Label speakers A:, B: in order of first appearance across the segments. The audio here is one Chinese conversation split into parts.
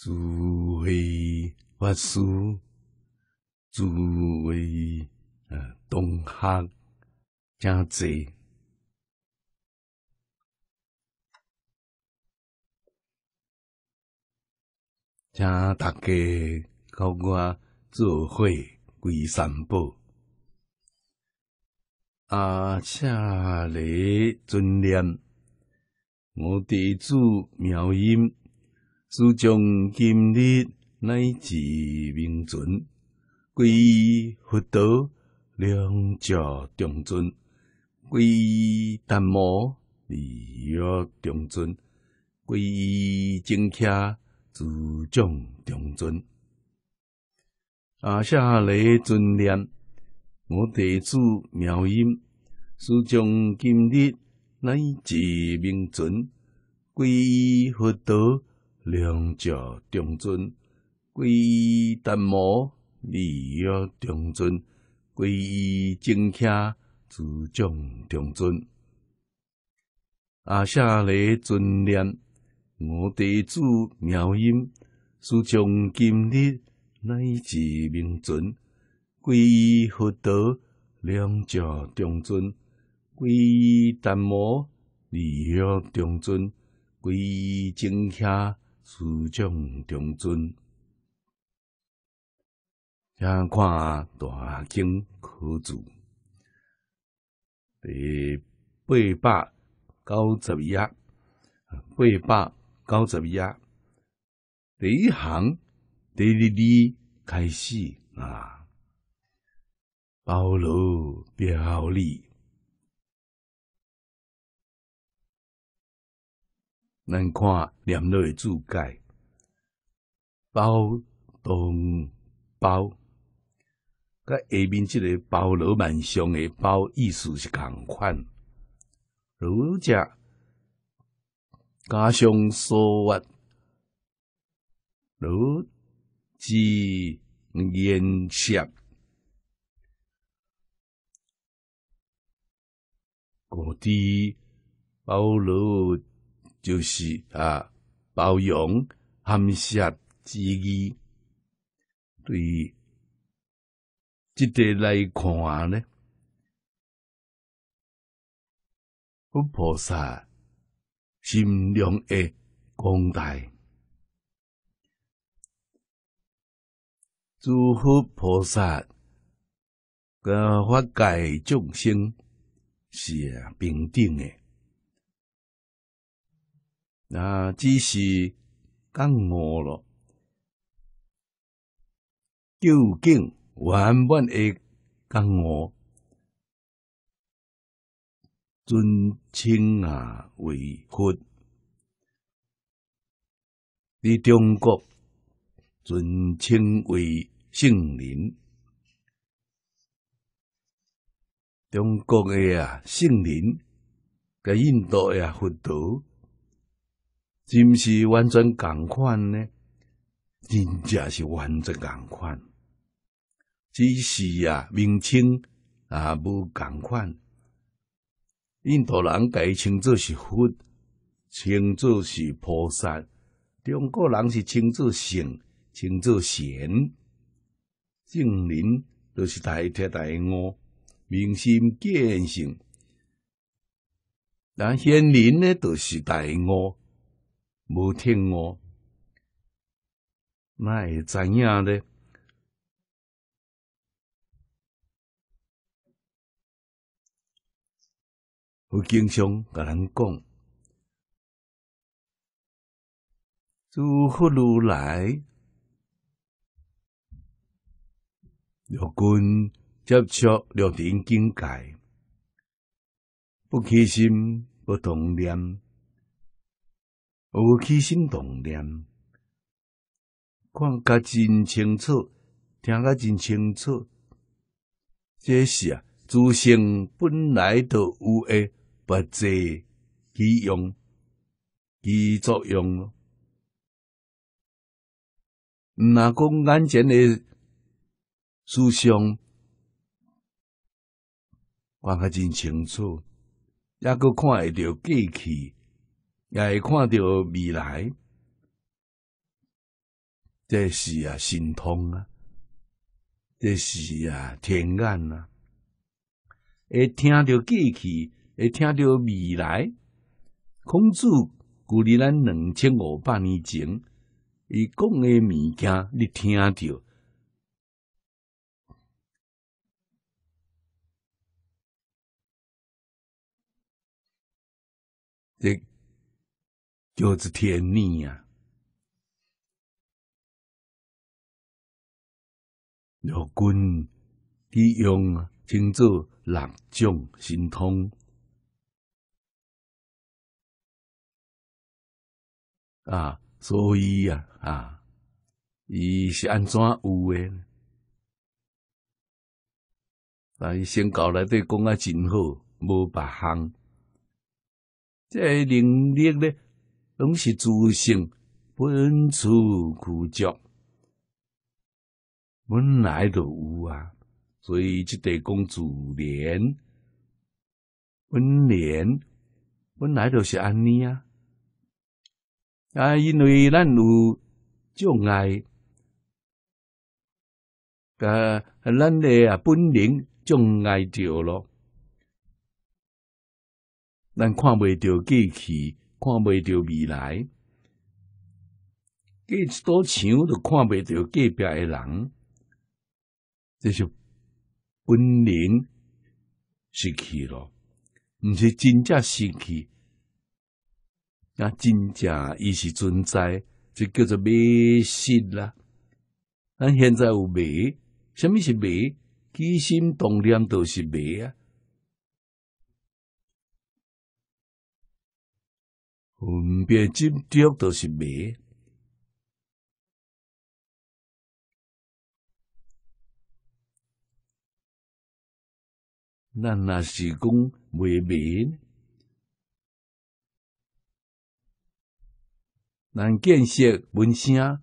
A: 诸位法师，诸位呃，同学，家姊，请大家甲我做伙
B: 归三宝，阿恰的尊念，我地主妙音。诸将今日乃至明存，归依佛陀，两者中尊；归依大摩，二月中尊；归依正教，自将中尊。阿下雷尊念我地主妙音，诸将今日乃至明存，归依佛陀。两教同尊，皈依淡摩；利教同尊，皈依正教。诸重同尊，阿舍利尊念我弟子妙音，述从今日乃至明尊，归依佛道，两教同尊，皈依淡摩，利教同尊，皈依正教。思想中尊，请看大经科注第八百九十页，八百九十页第一行第二字开始啊，
A: 包罗表里。咱看，念到诶注解，包东包，
B: 甲下面即个包罗万象诶包意思是共款。如家，加上苏轼，
A: 如子，言谢，故
B: 之包罗。就是啊，包容
A: 含锡之意。对于这点来看呢，佛菩萨心量的功大，
B: 诸佛菩萨跟法界众生是平
A: 等的。那只是刚我了，究竟原本的刚我尊称啊为佛。
B: 你中国尊称为圣人，中国的啊圣人，跟印度的佛陀。是毋是完全共款呢？真正是完全共款，只是啊，名称啊无共款。印度人改称作是佛，称作是菩萨；中国人是称作圣，称作仙。正人著是大天大悟，明心见性；但显人呢，著是大悟。无听我，
A: 那会怎样呢？我经常甲人讲：，诸佛如来
B: 若君接触六尘境界，不起心，不动念。有起心动念，看个真清楚，听个真清楚，这是啊，诸相本来都有诶，不遮、其用，其作用。
A: 那讲眼前诶思想，看个真清楚，
B: 抑阁看会着过去。也看到未来，这是啊，神通啊，这是啊，天眼啊。会听到过去，会听到未来。孔子距离咱两千五百年前，
A: 伊讲诶物件，你听着。就是天命啊！若军你用称作六将神通啊，所以啊啊，伊是安怎有诶？
B: 但伊先搞来对讲啊真好，无别项，这能力咧。拢是自性本处固足，本来就有啊，所以即得讲自怜。本怜本来就是安尼啊。啊，因为咱有障碍，啊，咱的啊本领障碍着了，咱看未着过去。看未到未来，一多墙都看未到，隔壁诶人，这是本能失去了，毋是真正失去，那真正意识存在，就叫做迷失啦。咱现在有迷，什么是迷？机心动念都是迷啊。
A: 分别执着都是迷，咱若是讲未迷，咱建设闻声，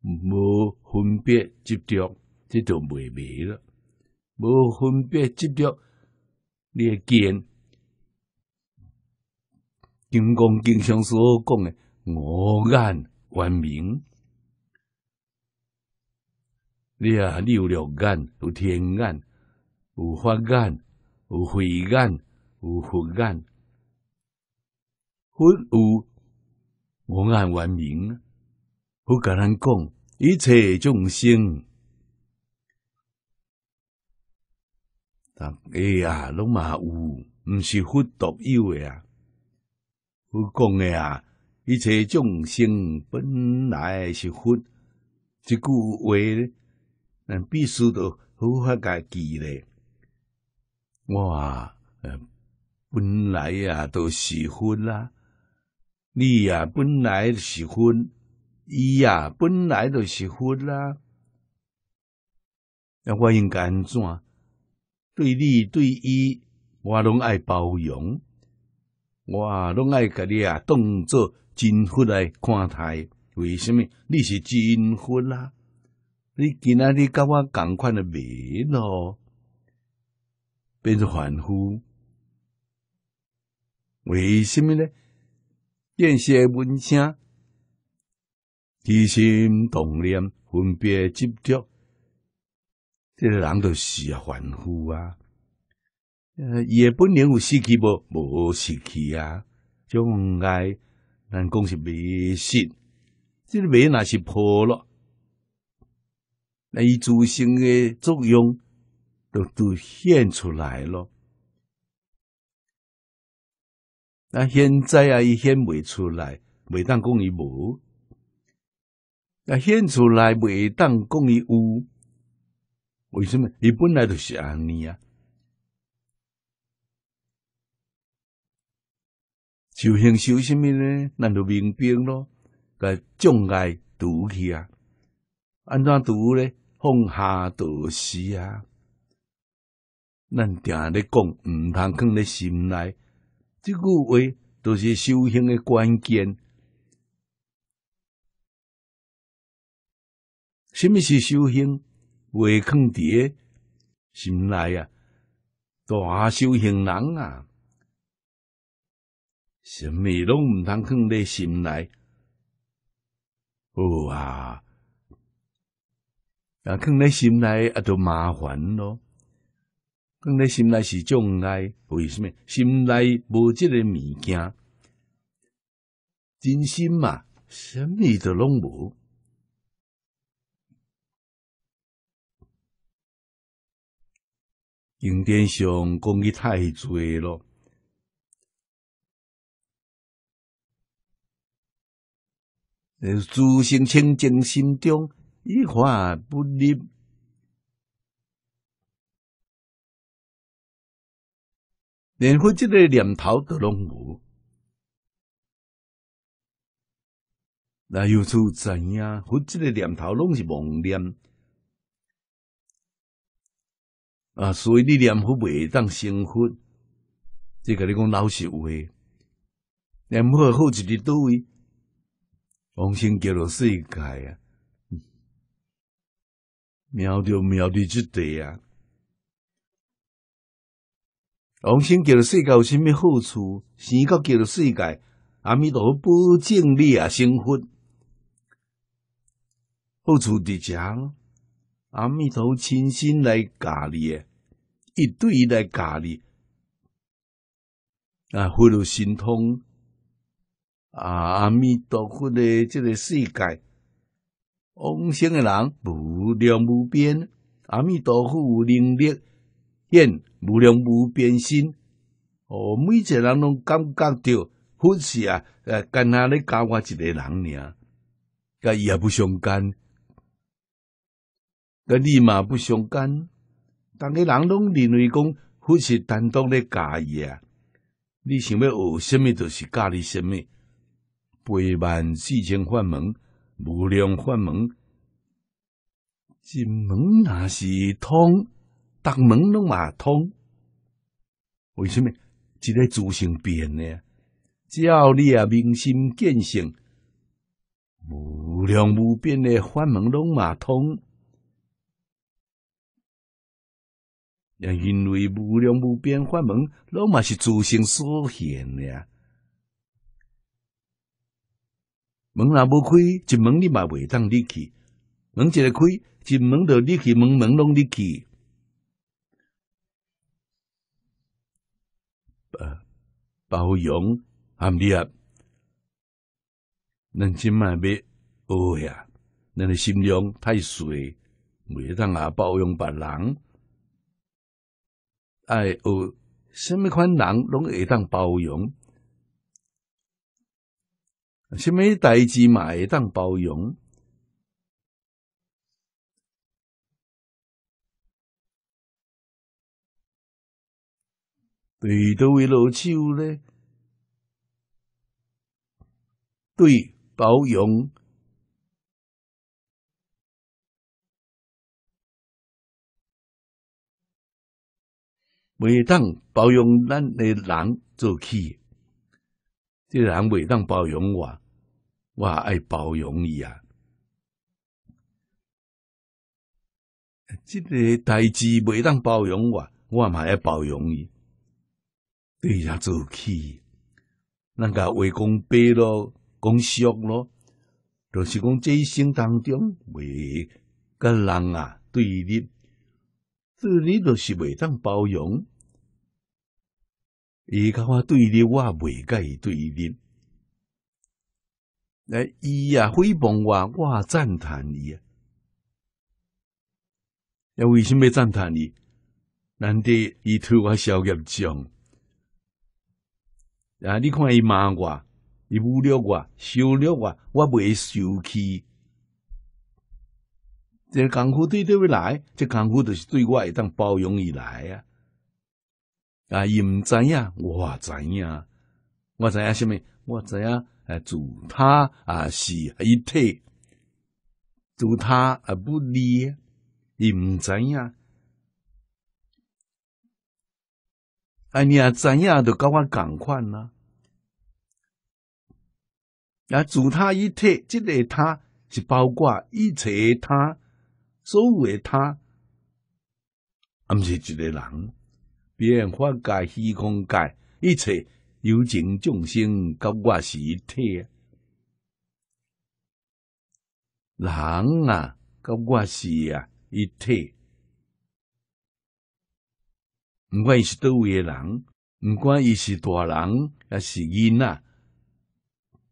B: 无分别执着，即就未迷了；无分别执着。你见金刚经上所讲诶，五眼圆明，你啊，你有六眼，有天眼，有法眼，有慧眼，有佛眼，佛有五眼圆明，佛甲咱讲一切众生。但哎呀，拢嘛有，毋是佛独有诶啊！我讲诶啊，一切众生本来是佛，即句话咧，人必须得好好家记咧。我啊，本来啊，都是佛啦；你啊，本来是佛；伊啊，本来都是佛啦。那我应该安怎？对你对伊，我拢爱包容，我拢爱甲你啊，当做真婚来看待。为什么？你是真婚啊？你今仔日甲我共款的面咯，变成凡夫。为什么呢？视诶，文声，提心同念，分别执着。这个人就是啊，凡夫啊！呃，诶本能有失去无？无失去啊。这种爱，咱讲是迷信，这个迷信那是破了。那伊自身的作用都都现出来了。那现在啊，伊现未出来，未当讲伊无；那现出来，未当讲伊有。为什么？你本来就是安尼啊。修行修什么呢？那就明辨咯，该障碍堵起啊？安怎堵呢？放下得失啊？咱定咧讲，毋通放咧心内，即句话都是修行诶关键。什么是修行？为伫诶心内啊，大修行人啊，什么拢毋通藏伫心内。好啊，但藏伫心内啊，著麻烦咯。藏伫心内是障碍，为什么？心内无即个物件，
A: 真心嘛，什么都拢无。经典上讲伊太醉了，
B: 诸性清净心中
A: 一画不立，连佛这个念头都拢无，那又此怎样？佛这个念
B: 头拢是妄念。啊，所以你念佛未当成佛，这甲你讲老实话，念佛好一日多位，往心叫乐世界啊，妙着妙的之地啊，往心叫乐世界有甚么好处？生到叫乐世界，阿弥陀佛保证你啊成佛，好处伫遮咯，阿弥陀佛亲身来教你诶。一对一来教你啊，会入神通啊！阿弥陀佛的这个世界，往生的人无量无边。阿弥陀佛，有能力现无量无边心。哦，每一个人拢感觉到，佛是啊，呃，干哈咧教我一个人甲伊也不相干，甲你嘛不相干。逐个人拢认为讲，佛是单独咧教伊啊，你想要学什么，就是教你什么。八万四千法门，无量法门，一门那是通，逐门拢嘛通。为什么？一个自性变呢？只要你啊明心见性，无量无边的法门拢嘛通。也因为无量无边法门，拢嘛是自性所现的。门若无开，进门你嘛袂当入去；门一个开，进门就入去，门门拢入去。呃，包容阿弥啊，咱即卖袂好呀，咱诶心量太细，袂当啊包容别人。爱哦，什么款人拢会当包容，
A: 什么代志嘛会当包容，对都会落手咧，对包容。袂当包容咱诶人做起，个
B: 人袂当包容我，我爱包容伊啊。即个代志袂当包容我，我嘛爱包容伊，对下做起。咱甲话讲白咯，讲俗咯，就是讲这一生当中，袂甲人啊，对立。这你就是袂当包容，伊甲我对恁，我袂伊对恁。那伊呀诽谤我，我赞叹你。那为什么赞叹你？难得伊替我消业障。啊！你看伊骂我，伊侮辱我，羞辱我，我袂受气。这功夫对对未来，这功夫就是对会当包容以来啊。啊，伊毋知影，我知影，我知影什么？我知影，诶，助他啊，是一体，助他啊不离。伊毋知影。啊，你啊知影，著甲我共款啦。啊，助他一体，这个他是包括一切他。所谓他，毋是一个人，变化界、虚空界，一切有情众生，甲我是一体诶。人啊，甲我是一体。毋管伊是倒位诶人，毋管伊是大人，抑是囡仔，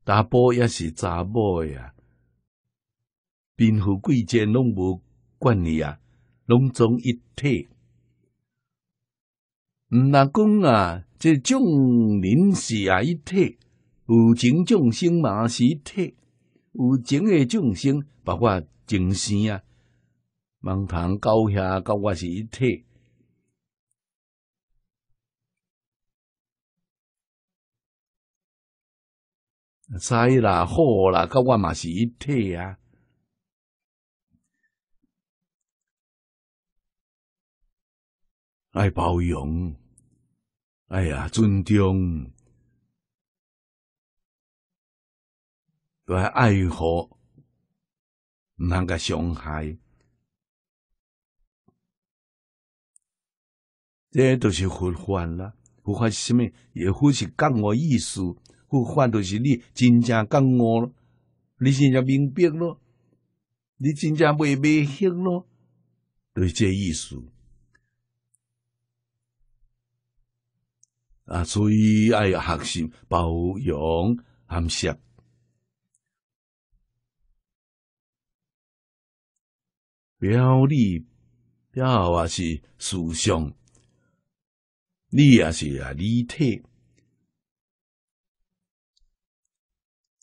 B: 达波抑是查某诶啊，贫富贵贱，拢无。管你啊！拢总一体，毋若讲啊！这众人是啊一体，有情众生嘛是一体，有情诶众生包括众
A: 生啊，茫谈高下，跟我是一体。灾啦祸啦，甲我嘛是一体啊！爱包容，哎呀，尊重，来爱爱护，唔通个伤害。
B: 这都是互换啦，互换什么？也许是跟我意思，互换都是你真正跟我，你现在明白咯？你真正未未行咯？是这意思。啊，所以爱学习、包容、
A: 含蓄。表里表啊是思想，
B: 里啊是啊理体。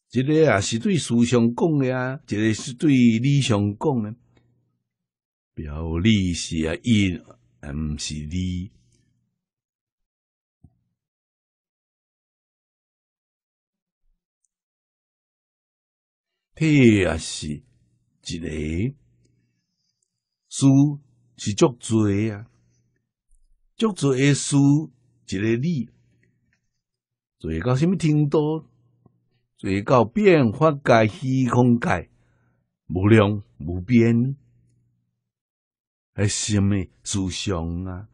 B: 这个啊是对思想讲的啊，这个是对理想讲
A: 的。表里是啊因，唔是理。嘿也是，一个书是足侪啊，足
B: 侪诶书，一个字，侪高什么程度？侪高变化界虚空界无量无边，还什么思想啊？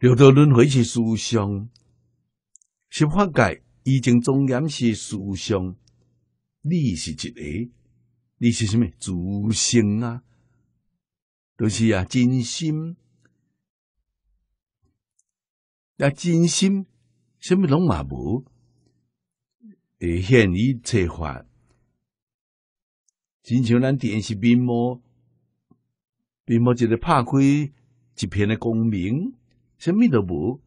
B: 六道轮回是思想，十法界已经庄严是思想。你是一个，你是什么？自性啊，都是啊，真心。啊，真心什么拢嘛无？会现于策划，亲像咱电视屏幕，屏幕一个拍开一片的光明，什么都无，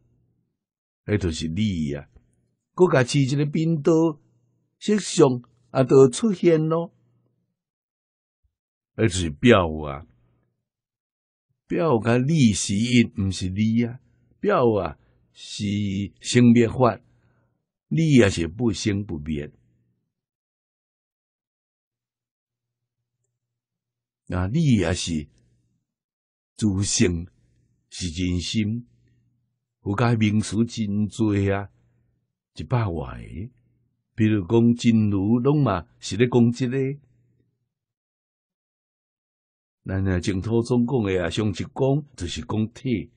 B: 迄都是你啊，国家饲一个冰刀，世上。啊，都出现咯。而是表啊，表，甲利是一毋是你啊，表啊是性别化，你也是不生不灭，啊，你也是自性是人心，我该名词真多啊，一百外个。比如讲，金如拢嘛是咧讲即个。咱啊，净土总讲的啊，上一讲就是讲铁，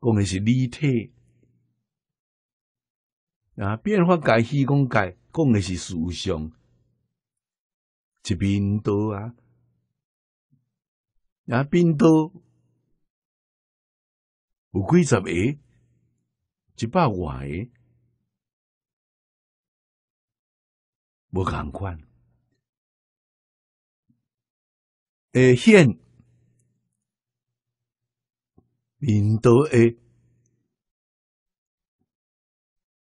B: 讲的是立体啊，变化改虚空改，讲的是思想，
A: 一边多啊，也边多，有几十个，一百外个。不相关。而现，民都诶，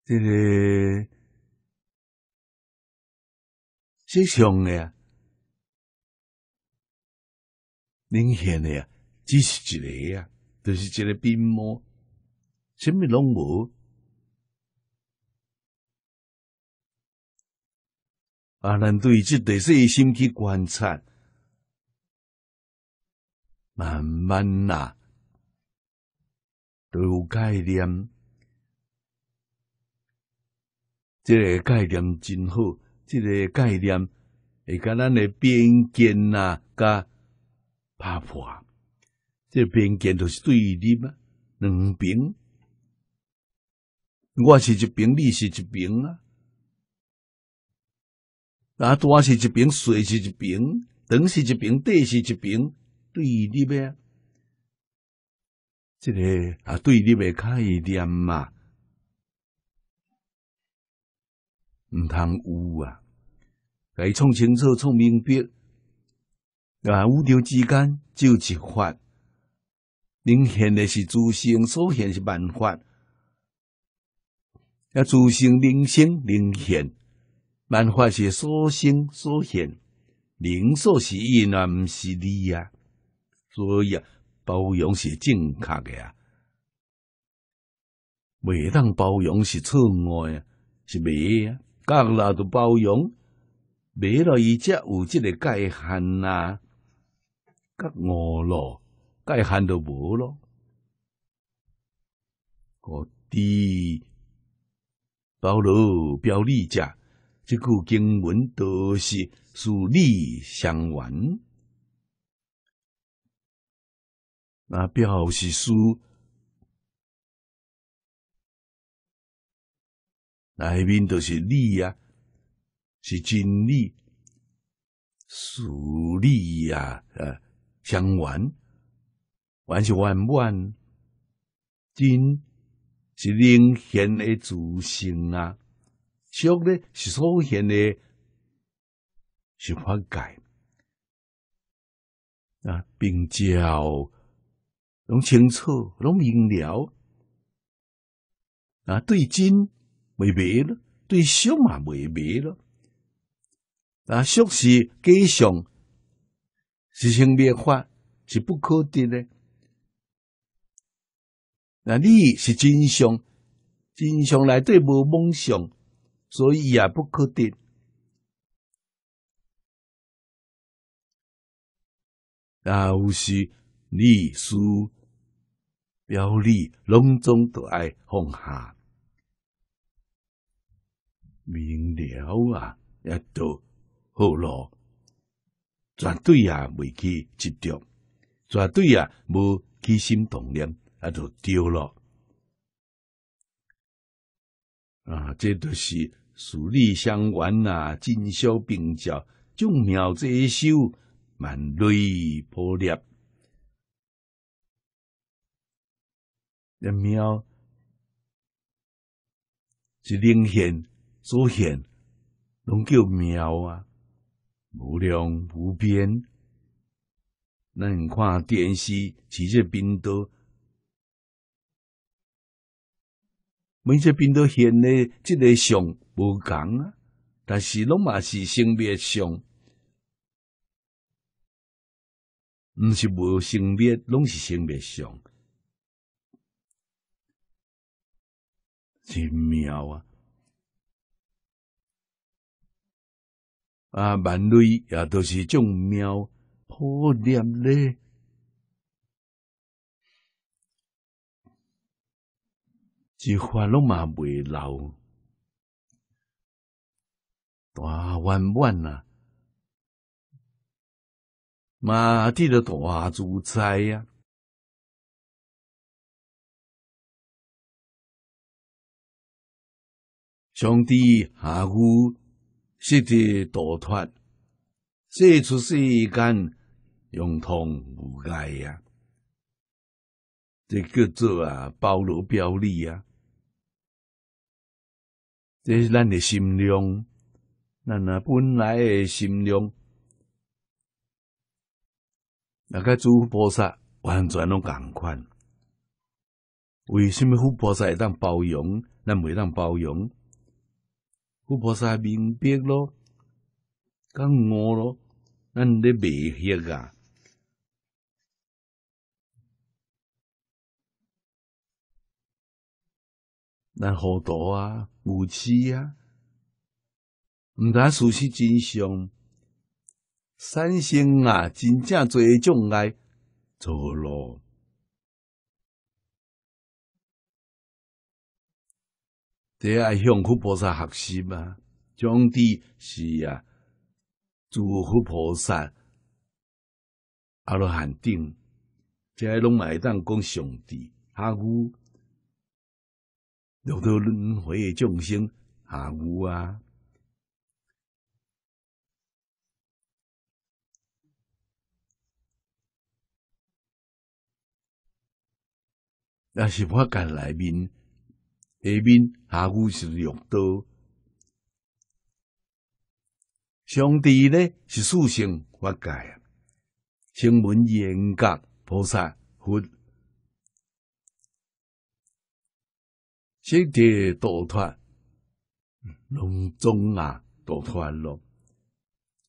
A: 这个，先强诶呀，领先诶呀，支持之
B: 类呀，是一个兵魔，什么拢无。
A: 啊，咱对即第四心去观察，慢慢
B: 啦，都有概念。这个概念真好，这个概念，会甲咱诶边界啊，噶拍破，这边界就是对立啊，两边，我是一边，你是一边啊。啊，大是一边，细是一边，长是一边，短是一边，对立面，这个啊对立面概念嘛，唔通有啊，该创清楚、创明白，啊，五条之间就一法，灵现的是自生，所现是万法，啊，自生灵生灵现。办法是所生所现，灵所是因啊，毋是汝啊，所以啊，包容是正确的啊，袂当包容是错爱啊，是袂啊，割了就包容，未了伊则有即个界限呐，甲我咯，界限都无咯，我滴包容表里者。一句经文都是属
A: 理相完，那表示书那那都是理呀，是真理，
B: 属理呀，呃，相完，完是完万，完？真，是灵显的自信啊。俗呢是所现呢是
A: 法界啊，并教拢清楚拢明了啊，对真
B: 未灭了，对小嘛未灭了啊，俗是假象，实行灭法，是不可的呢。啊、你是真相，真相内底
A: 无梦想。所以也不可得。啊，无须隶书、表里、隆重都爱放下，
B: 明了啊，也都好路，绝对啊，袂去执着，绝对啊，无齐心动念，那都丢了。啊，这都是。树力相援啊，尽消并甲，众妙之一满蕊破裂。那庙是灵现、祖先，拢叫庙啊，无量无边。咱看电视，起只冰刀，每只冰刀现咧，这个像。无共啊，但是拢嘛是性别上，
A: 毋是无性别，拢是性别上，真妙啊！啊，万类
B: 也都是种妙
A: 破念咧。一花拢嘛袂老。大弯弯呐，马地的大自在呀！兄弟，下午写的短篇，
B: 写出世间用通无碍呀，这叫做啊，包罗表里啊，这是咱的心量。咱那本来的心量，那个诸菩萨完全拢同款。为什么富菩萨会当包容，咱袂当包容？富菩萨明白咯，讲我
A: 咯，咱得未人家，咱糊涂啊，无耻啊。毋知事实真相，三星啊，真正侪一种爱，做咯。第爱向菩萨学习嘛，种地是啊，诸
B: 佛菩萨，阿罗汉顶，即系拢会当讲上帝，阿古，六道轮回的
A: 众生，阿古啊。那是发界里面，下面下古
B: 是用多，上帝呢是属性法界啊，经文严格菩萨佛，先天度脱，隆中啊，度脱了。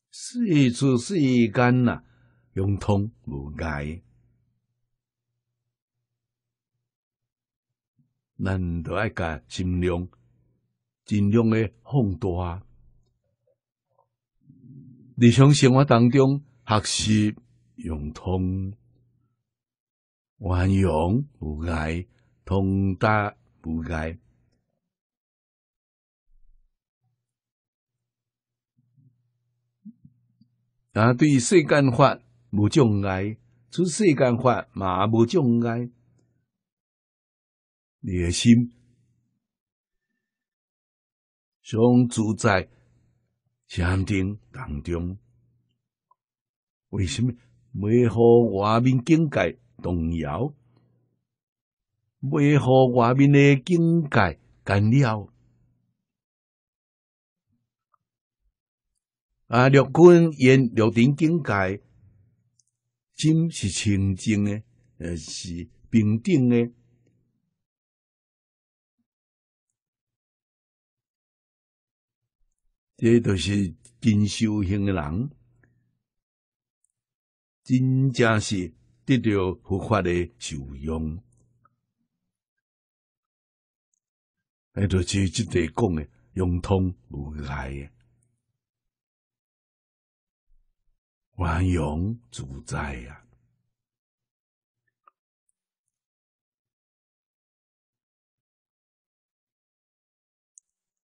A: 四
B: 处世间呐，融通无碍。咱著爱甲尽量，尽量诶放大。日常生活当中，学习用通、运用无碍，通达无碍。啊，对世间法无障碍，出世间法嘛无障
A: 碍。你的心常住在坚定当中，
B: 为什么？没好外面境界动摇，没好外面的境界干扰。啊！六根沿六尘境界，心是清净的，是
A: 平静的。这都是真修行的人，真正是得到佛法的受用。哎，就是即地讲的“融通无碍”的繁自在啊！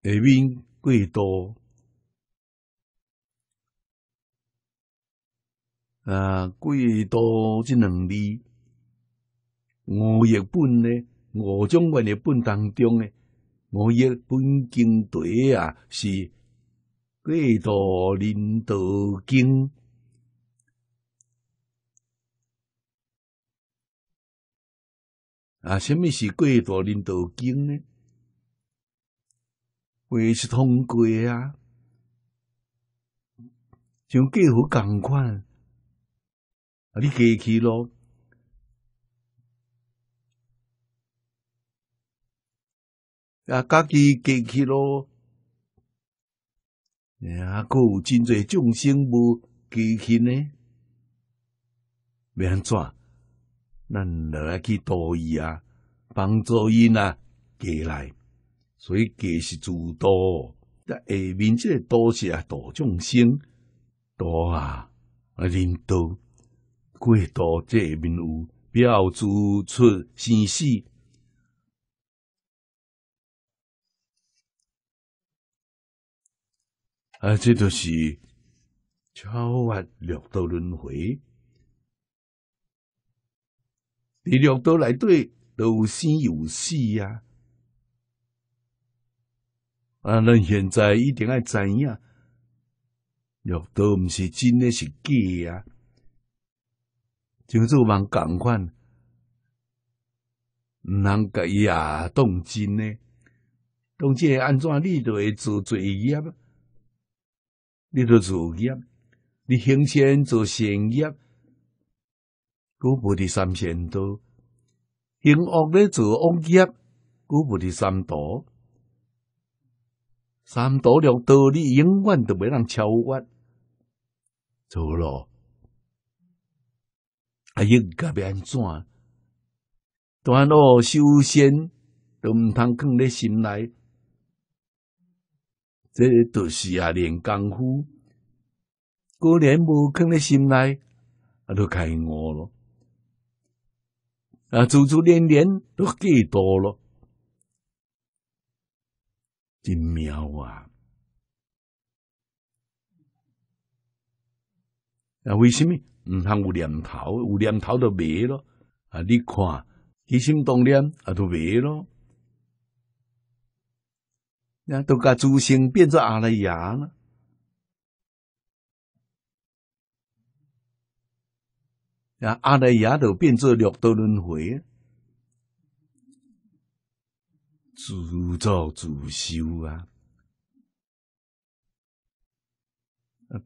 A: 那面贵多。
B: 啊，贵多这两字，五叶本呢？五种文叶本当中呢，五叶本经对啊，是贵多领导经。啊，什么是贵多领导经呢？为是通过啊，像各好同款。啊！你过去咯？啊！家己过去咯？啊！佫有真侪众生无记起呢？要安怎？咱来去度伊啊，帮助伊呐，过来。所以过是诸道。但下面即个多是啊，度众生道啊，啊，人多。过度这面有表做
A: 出生死啊！这都是
B: 超越六道轮回。第六道来对，有生有死呀。啊，咱现在一定要知影，六道毋是真诶，是假啊。像做万共款，毋通甲伊也动真呢？动心安怎？你就会做罪业，你就罪业；你行善做善业，古不离三善道；行恶咧做恶业，古不离三道。三道六道，你永远都袂当超越，做无咯？哎呦，该安怎？段路修仙都毋通放咧心内，这著是啊练功夫。果然无放咧心内，啊著开悟咯。啊，珠珠连连都给多咯。真妙啊！啊，为什么？毋通有念头，有念头就未咯。啊，你看起心动念啊，就未咯。那都甲诸生变作阿赖耶了。啊，阿赖耶都变作六道轮回，自造自修啊。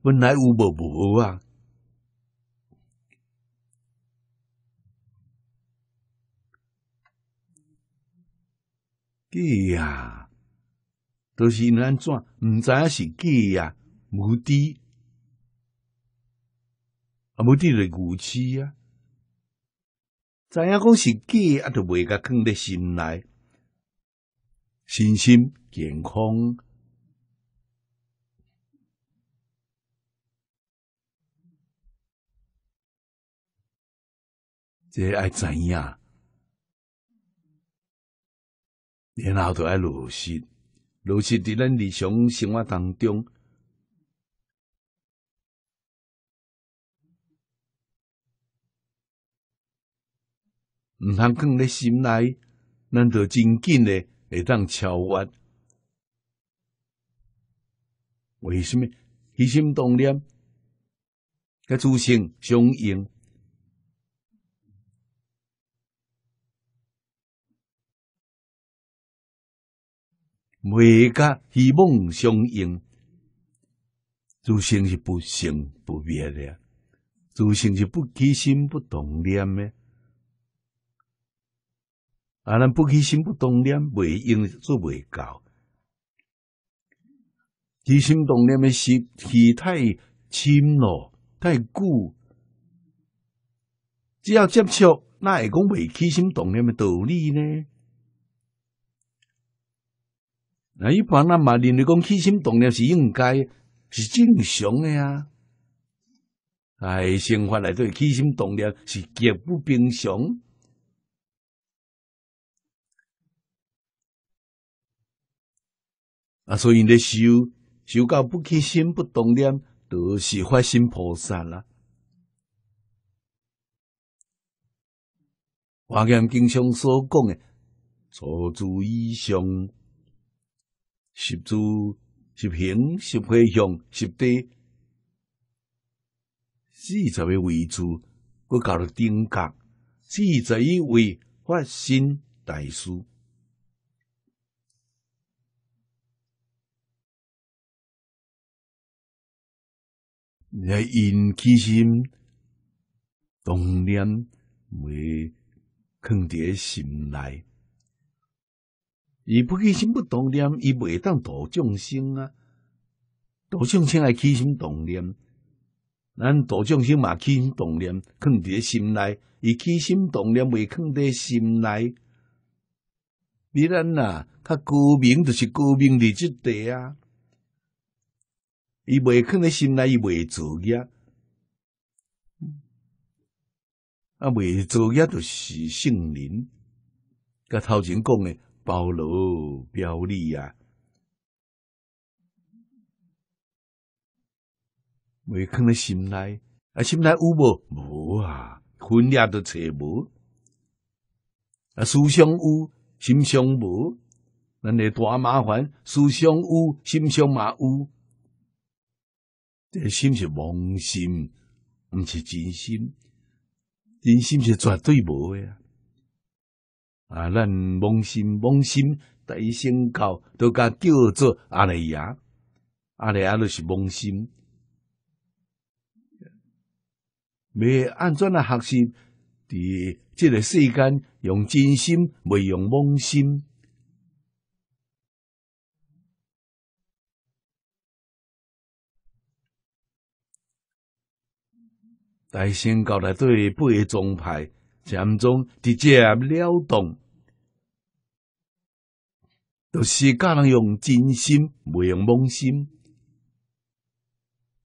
B: 本来有无无
A: 啊？假啊，
B: 都是因安怎？毋知影是假啊，无的，啊无的无知啊，知影讲是假，啊，都未甲更的心内，身心健
A: 康，这爱怎样？然后就爱落实，
B: 落实伫咱日常生活当中，毋通放咧心内，咱就真紧诶会当超越。为什么起心动念，
A: 甲诸行相应。未甲希望相应，自信是不生不
B: 灭的，自信是不起心不动念的。啊，咱不起心不动念，未用做未到。起心动念，咪是起太深咯，太固。只要接触，那会讲未起心动念的道理呢。那一般，咱嘛认为讲起心动念是应该是正常的呀。哎，生活内底起心动念是极不平常。啊，所以咧修修到不起心不动念，都是发心菩萨了。我见经常所讲的，坐出以上。十住、十行、十回向、十地，四十位置，我搞到顶格；四十一位
A: 发心大士，来因起心，当然袂
B: 藏伫心内。伊不起心不动念，伊袂当度众生啊！度众生爱起心动念，咱度众生嘛起心动念，藏在心内。伊起心动念袂藏伫心内，你咱啊，较高明就是高明伫即代啊！伊袂藏伫心内，伊袂作业，啊，袂作业就是圣人。甲头前讲诶。包罗表里呀，未放能心内啊，心内有无无啊，分量都找无啊，思想有，心相无，那会大麻烦，思想有，心相麻无，这心是妄心，毋是真心，真心是绝对无的啊！咱梦心梦心，大仙教都甲叫做阿利亚，阿利亚都是梦心。未安怎来学习，伫即个世间
A: 用真心，未用梦心。
B: 大圣教内底八个宗派。禅宗直接了当，就是人用真心，不用妄心。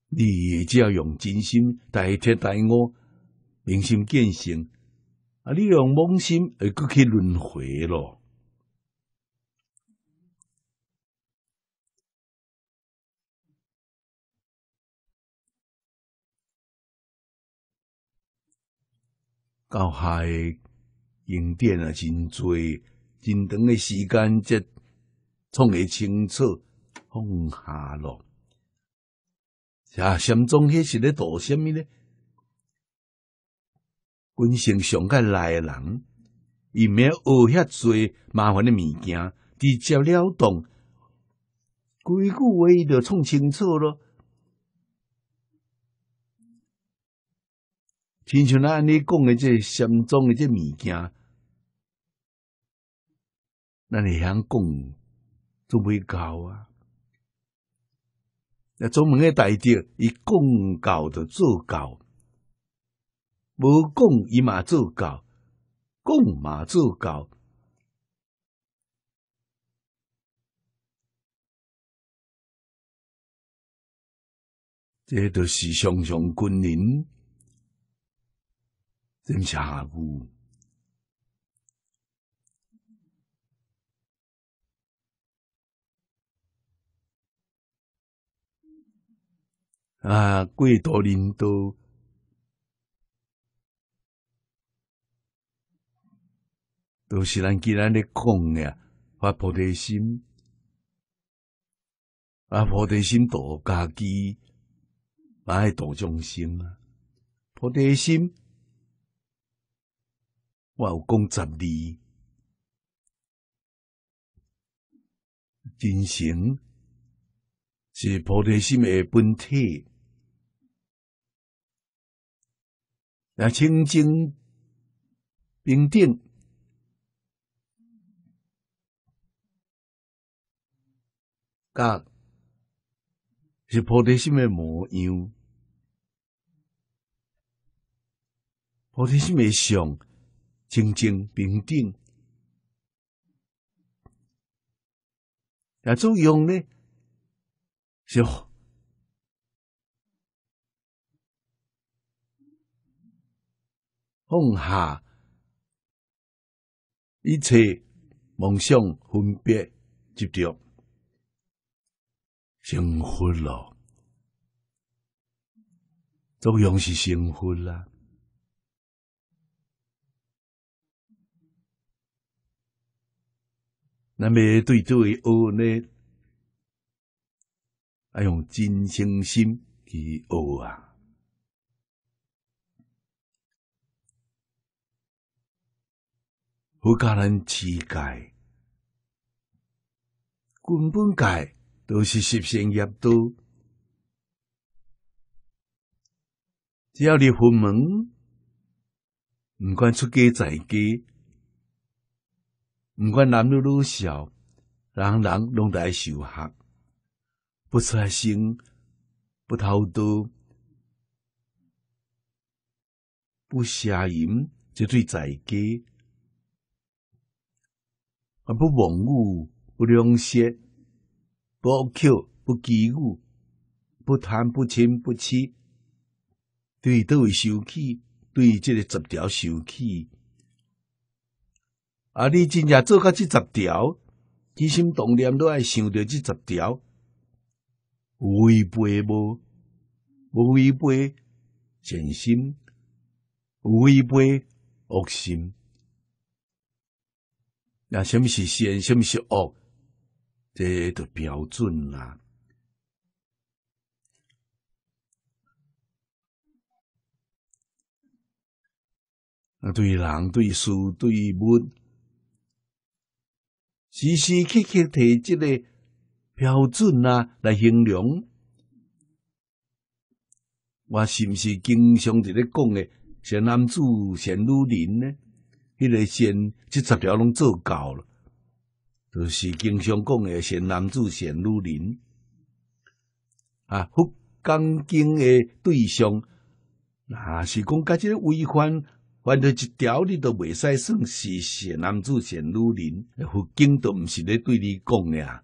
B: 你只要用真心，代替待我明心见性。啊，你用妄
A: 心，又去轮回了。到下
B: 用电啊真侪，真长诶时间才创会清楚放下咯。啊，心中迄是咧度啥物咧？阮身上个来诶人，伊免学遐侪麻烦诶物件，直接了当，几句话伊就创清楚咯。亲像咱安尼讲的这心中的这物件，那你想讲，做袂到啊？那总门的代志，伊讲到就做到，无讲伊嘛做到，讲
A: 嘛做到。这都是上上军人。真下苦啊！贵多人
B: 多，都是咱既然咧讲呀，发菩提心，啊菩提心度家己，爱度众生啊，菩提心。我有讲十二，人生是菩提心的本体，
A: 那清净平等，
B: 是菩提心的模样，菩提心的相。清净
A: 平定，那作用呢？是放下
B: 一切梦想分别执着，
A: 成佛了。作用是成佛了。
B: 那么对这位恶呢，要用真诚心去恶啊！佛教人持解，根本解都是实性业多，只要你佛门，不管出家在家。毋管男女女少，人人拢在修学，不财心，不偷渡，不邪淫，就对在家；啊！不妄语，不两舌，不恶口，不嫉妒，不贪，不嗔，不痴，对都会修气。对这个十条修气。啊！你真正做到这十条，起心动念都爱想着这十条，违背无？无违背善心，违背恶心，那什么是善？什么是恶？这个标准啦。啊，对人、对事、对物。时时刻刻提这个标准啊来衡量，我是不是经常在咧讲的先男子先女人呢？迄个先，这十条拢做够了，就是经常讲的先男子先女人啊，复刚经的对象，若是讲即个违反。反正一条你都未使算，是写男子写女人，佛经都毋是咧对你讲呀。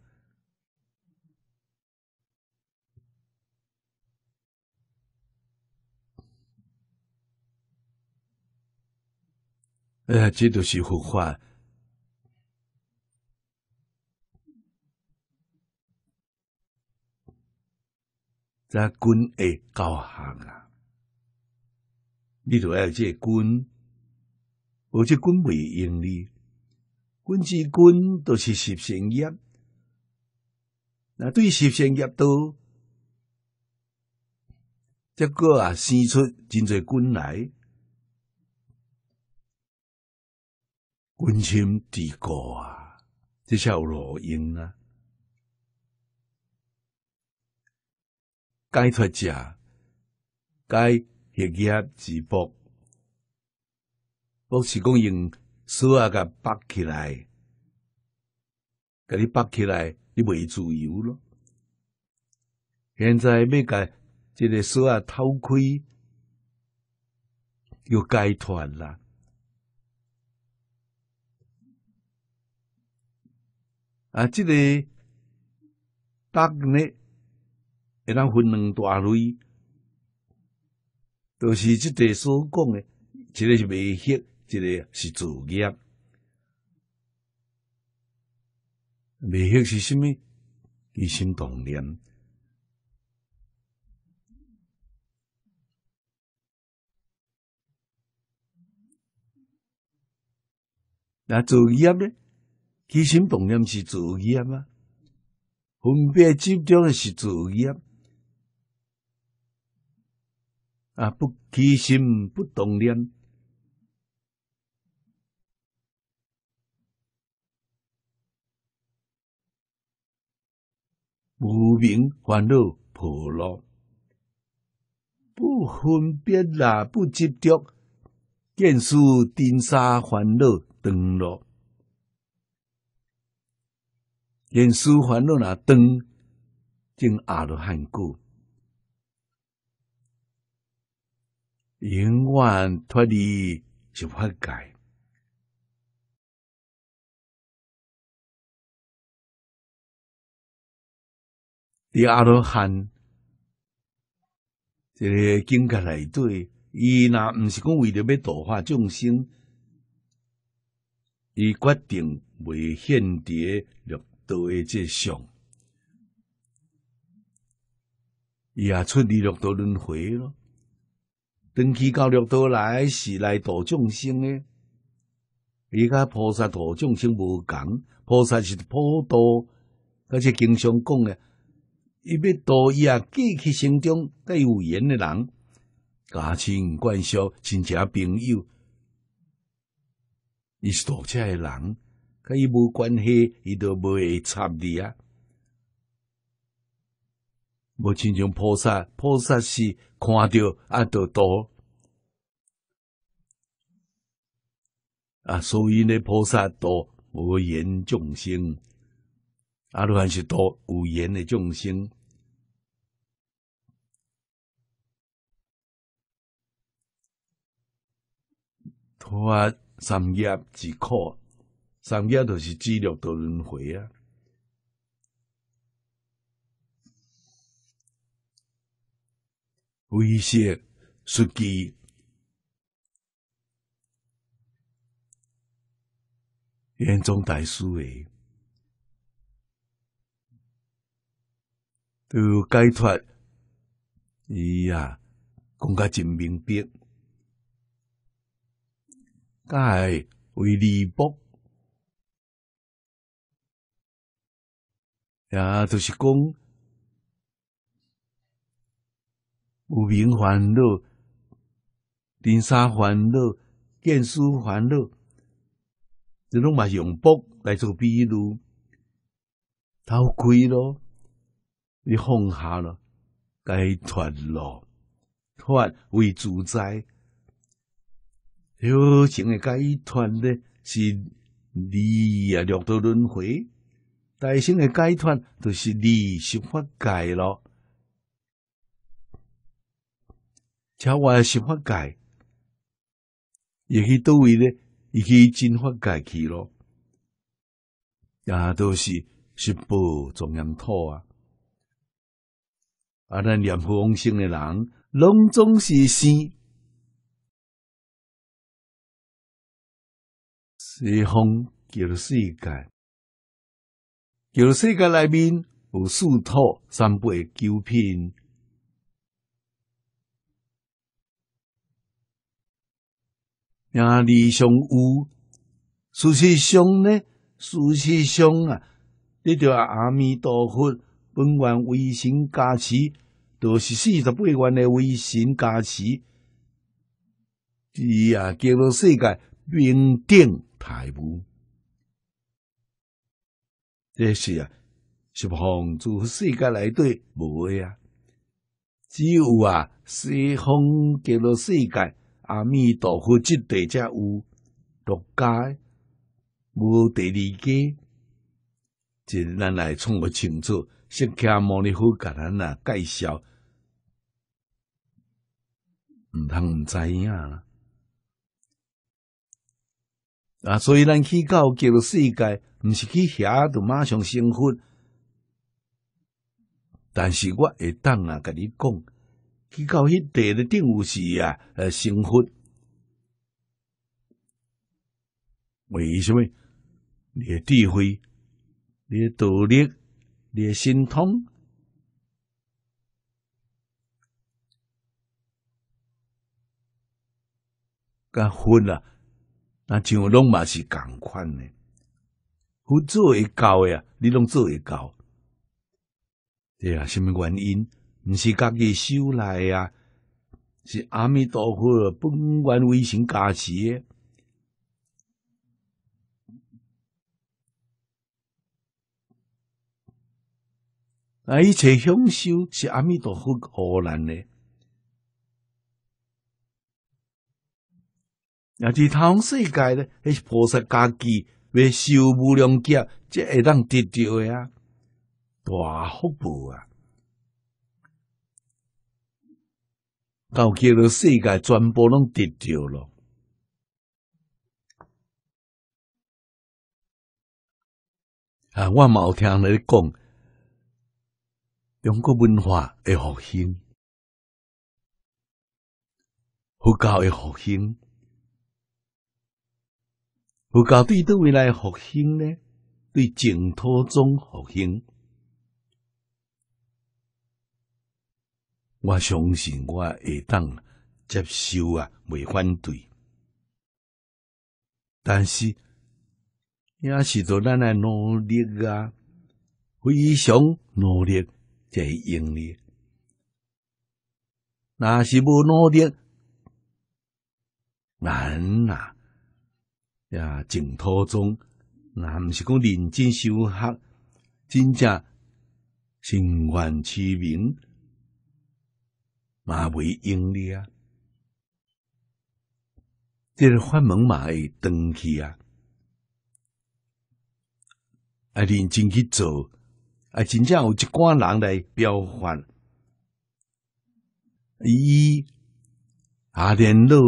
A: 哎，这都是
B: 佛法。在军诶高行啊。你就要这根，无这根未用哩。根之根都是十仙业，那对十仙业多，结果啊生出真侪根来。根心蒂固啊，这下有落用啊。解脱者，该。业业直播。我是讲用锁啊甲绑起来，甲你绑起来，你未自由咯。现在要甲这个锁啊偷开，又解脱啦。啊，这个打呢，会当分两大类。就是即个所讲的，一个系灭血，一个是自业。灭血是虾米？
A: 一心同念。
B: 那作业呢？一心同念是作业吗？分别集中是作业。啊！不起心，不动念，无名烦恼破落，不分别啦，不执着，见素定沙烦恼登落，见素烦恼那登，经阿罗汉故。
A: 永远脱离修法界。第阿罗汉，这个境界
B: 来对，伊那唔是讲为着要度化众生，伊决定献伫蝶六道的这相，伊也出离六道轮回咯。长期到六道来是来度众生的，伊甲菩萨度众生无共，菩萨是普度，而且经常讲诶。伊要度伊啊，记起心中带有缘的人，家亲、关系亲戚朋友，伊是度这诶人，甲伊无关系，伊都不会插你啊。无亲像菩萨，菩萨是看到啊，得多啊，所以呢，菩萨多无言众生，阿罗汉是多有言的众生。脱三业即苦，三业就是第六道轮回啊。威胁书记，严重大事诶，都解脱伊啊，讲甲
A: 真明白，甲系为利博，也就是讲。有名烦恼、
B: 名沙烦恼、见思烦恼，这拢嘛是永不来做。比如，头窥咯，你放下咯，解脱咯，脱为自在。修行的解脱呢，是离啊六道轮回；大乘的解脱，就是离心法界咯。请我要新发改，也去到位咧，伊去心发改去咯，也都是是不种烟土
A: 啊。啊，咱念佛往生的人，拢总是心，西方极乐世界，极乐世界内面有
B: 四土、三宝、九品。名利尚有，事实上呢？事实上啊！你叫阿弥陀佛，本愿威神加持，都是四十八万的威神加持。是啊，叫做世界稳定财富。这是啊，是方做世界内底无啊，只有啊，西方叫做世界。阿弥陀佛，即地才有独家，无第二家。即咱来从个清楚，释迦牟尼佛甲咱啊介绍，毋通毋知影。啦。啊，所以咱去到极乐世界，毋是去遐就马上成佛。但是我会当啊甲你讲。去到迄地咧，定有时啊，呃，生活。为什么？你的智慧，你的独力，你的心通，甲分啊，那像拢嘛是共款诶，会做会诶啊，你拢做会到。对啊，什么原因？毋是家己修来呀，是阿弥陀佛本愿微尘加持。诶。啊！一切享受是阿弥陀佛而来嘞。那在唐世界呢，那是菩萨家己为修无量劫，才会当得到的啊，大福报啊！到叫著
A: 世界全部拢得著咯。啊，我嘛有听人咧讲，中国文化诶复兴，佛教诶复兴，佛教
B: 对倒未来诶复兴咧，对净土宗复兴。我相信我会当接受啊，未反对。但是也是在咱来努力啊，非常努力在用力。那是无努力难啊！呀！净土中那毋是讲认真修学，真正心贯其明。嘛袂用你啊！这个法门嘛会断去啊！啊认真去做，啊真正有一寡人来标范。伊啊，连老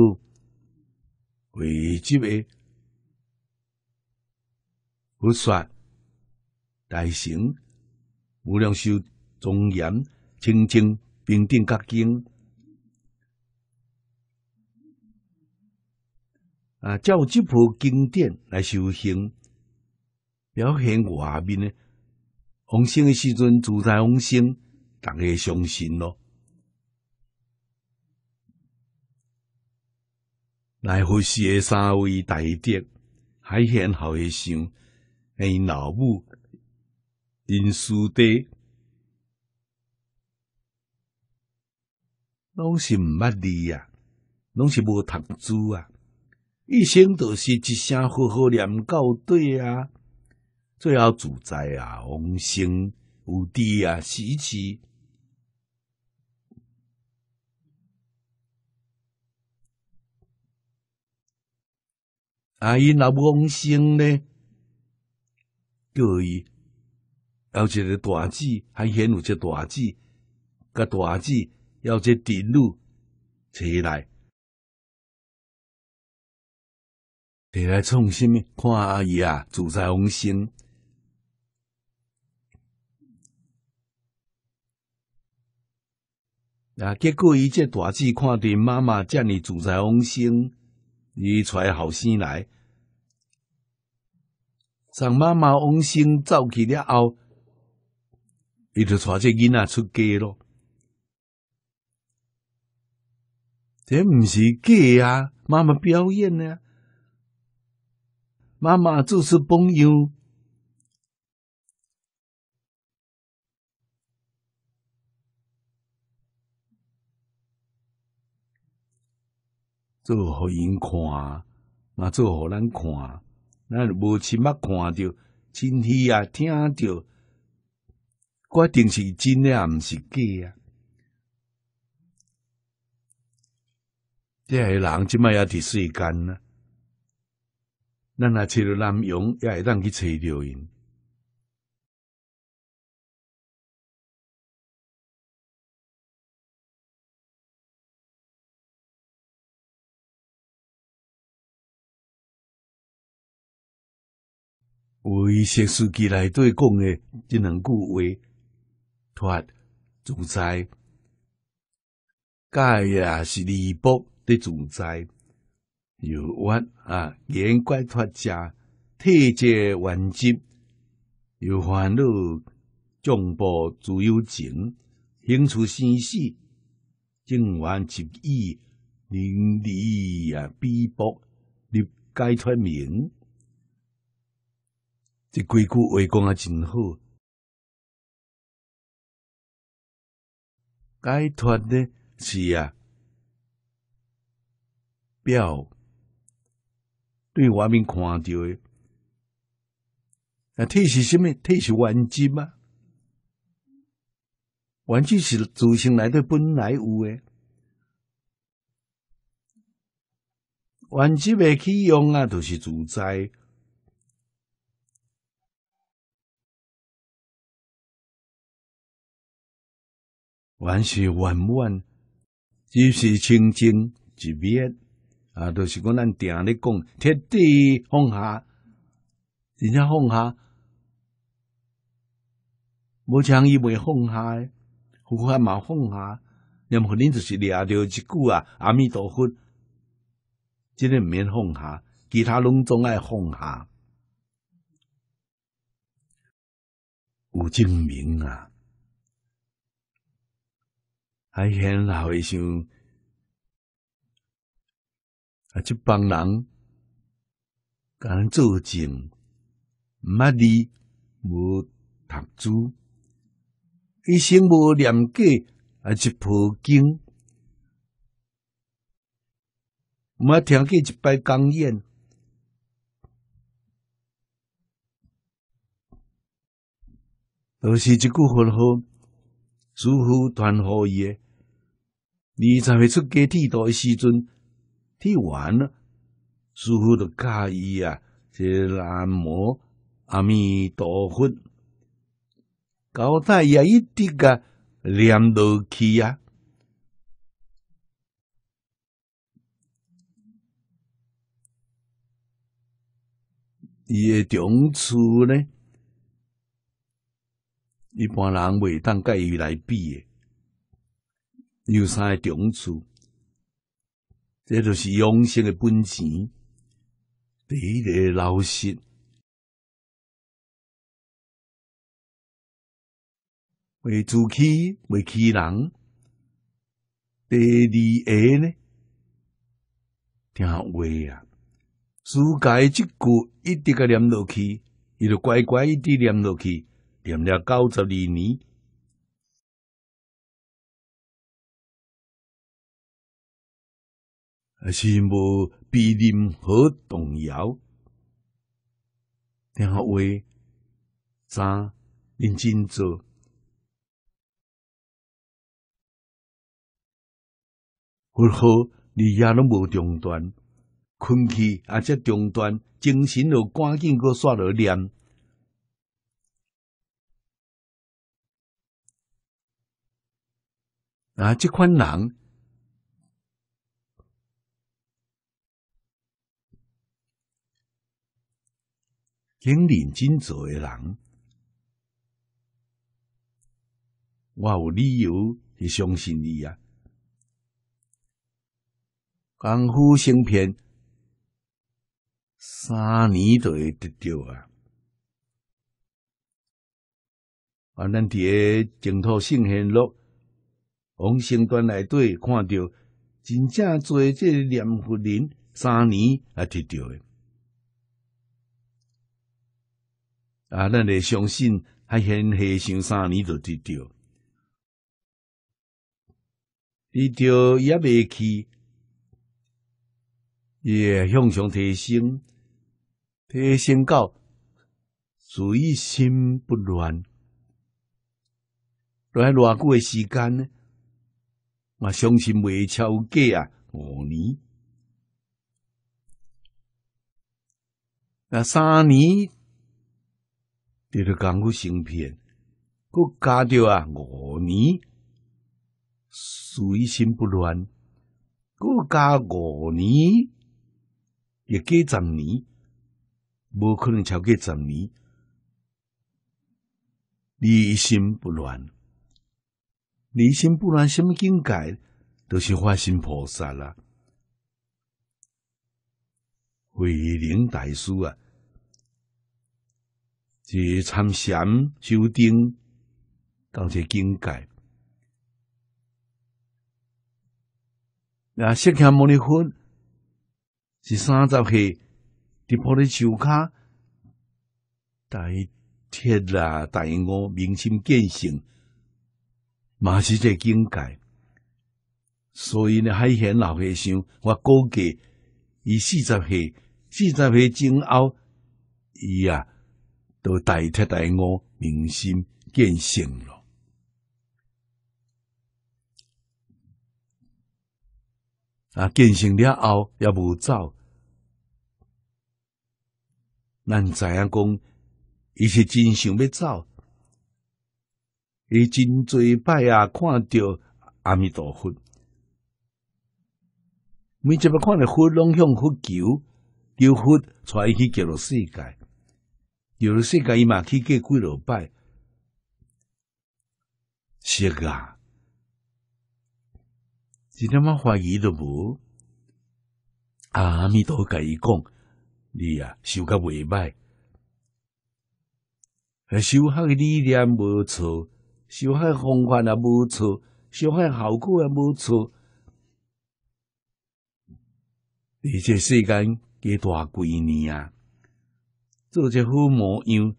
B: 为即个佛说大雄无量寿庄严清净平等觉经。啊，照这部经典来修行，表现外面呢，往生的时阵自在往生，大家相信咯。来何是诶三位大德，还很好诶想，因老母因师弟，拢是毋捌字啊，拢是无读书啊。一生都是一声好好念到底啊！最后主宰啊，王生有地啊，死去。啊，因老王生呢，叫伊有一个大姊，还显有一个大姊，甲大姊要这侄女起
A: 来，起来创什么？看阿姨啊，住在红星。
B: 啊，结果伊这大子，看到妈妈叫你住在红星，伊揣后生来。送妈妈红星走去了后，伊就揣这囡仔出街咯。这毋是假啊，妈妈表演呢。妈
A: 妈就是朋友。
B: 做好因看，那做好咱看，咱无亲码看着，听去啊，听着，决定是真啊，唔是假啊，这系冷只嘛，有段间啊。咱若找着
A: 南洋，也会当去找着因。为石书记来对讲的这两句话，
B: 脱主宰，盖也是李博的主宰。由我啊，严归脱家，体解完结，由烦恼众宝自由情，行出生死，正完结义，邻里啊，比薄入解脱名。
A: 这几句话讲啊，真好。解脱呢，是啊，
B: 表。对外面看到的，那体是什么？体是玩具吗？玩具是自身来的，本来有的。
A: 玩具未起用啊，就是自在。玩是万玩？只是清净
B: 一别。啊，就是讲咱定咧讲，彻底放下，而且放下，无像伊未放下，胡汉嘛放下，然后恁就是聊着一句啊，阿弥陀佛，即个毋免放下，其他拢总爱放下，
A: 有证明啊，还显老一想。
B: 啊，一帮人甲咱做证，毋捌字，无读书，一生无念过啊，一部经，毋捌听过一摆讲演。著是一句佛号，师父传呼伊诶。你才会出家剃度诶时阵，剃完了，师傅就教伊啊，这南无阿弥陀佛，交代也一直个念落起啊，伊个长处呢，一般人袂当甲伊来比诶。有三个长处？
A: 这就是养生的本钱，第一个老实，未自欺，未欺人。第二个呢，
B: 听话啊，苏家即句一直个
A: 念落去，伊就乖乖一直念落去，念了九十二年。还是无比任何动摇。听好话，三认真做，好好你也拢无中断，困去啊则中断，精神要赶
B: 紧搁刷落念。
A: 啊，即款人
B: 肯定真足诶人，我有理由去相信你啊！功夫成片，三年就得到啊！啊，咱伫诶净土圣贤录，往生端内底看到真正做个念佛人，三年啊得到诶。啊，咱你相信还先黑上三年就得掉，你掉也未起，也向上提升，提升到水心不乱。来偌久的时间呢？我相信未超过啊五年，那三年。这个功夫成片，我加着啊五年，随心不乱，我加五年，也加十年，无可能超过十年。你一心不乱，你一心不乱，什么境界都是化身菩萨啦。慧能大师啊！是参禅、修定，一个境界。那西康茉莉佛是三十岁跌破的树卡，大铁啦，大五明心见性，嘛是这境界。所以呢，海贤老和尚，我估计以四十岁、四十岁前后，伊啊。都大彻大悟，明心见性了。啊，见性了后也无走？咱知影讲伊是真想欲走，伊真侪摆啊看到阿弥陀佛，每一摆看到佛，拢向佛求，求佛带伊去极乐世界。有了世界伊嘛去过几落摆，是啊，一点仔怀疑都无。阿弥陀佛讲，你啊，修得未歹，修学理念无错，修学方法也无错，修学效果也无错。而且世间几大几年啊。做一副模样，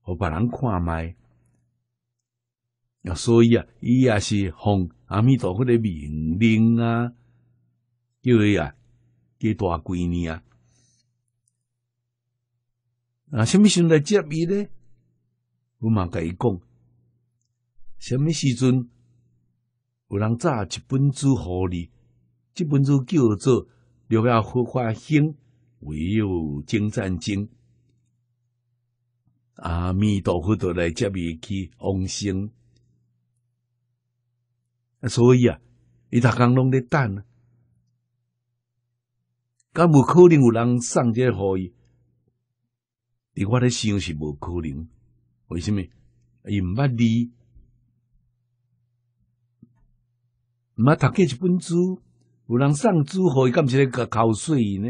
B: 互别人看卖，啊，所以啊，伊也是奉阿弥陀佛的命令啊，叫伊啊，给大闺女啊，啊，什么时阵来接伊呢？我嘛甲伊讲，什么时阵有人乍一本书互你？这本书叫做《六要佛法经》，唯有精战经。阿弥陀佛都来接袂去红生。啊所以啊伊逐工拢咧等啊甲无可能有人送即个互伊伫我咧想是无可能为啥物伊毋捌字毋捌读过一本书有人送纸互伊敢是咧口水呢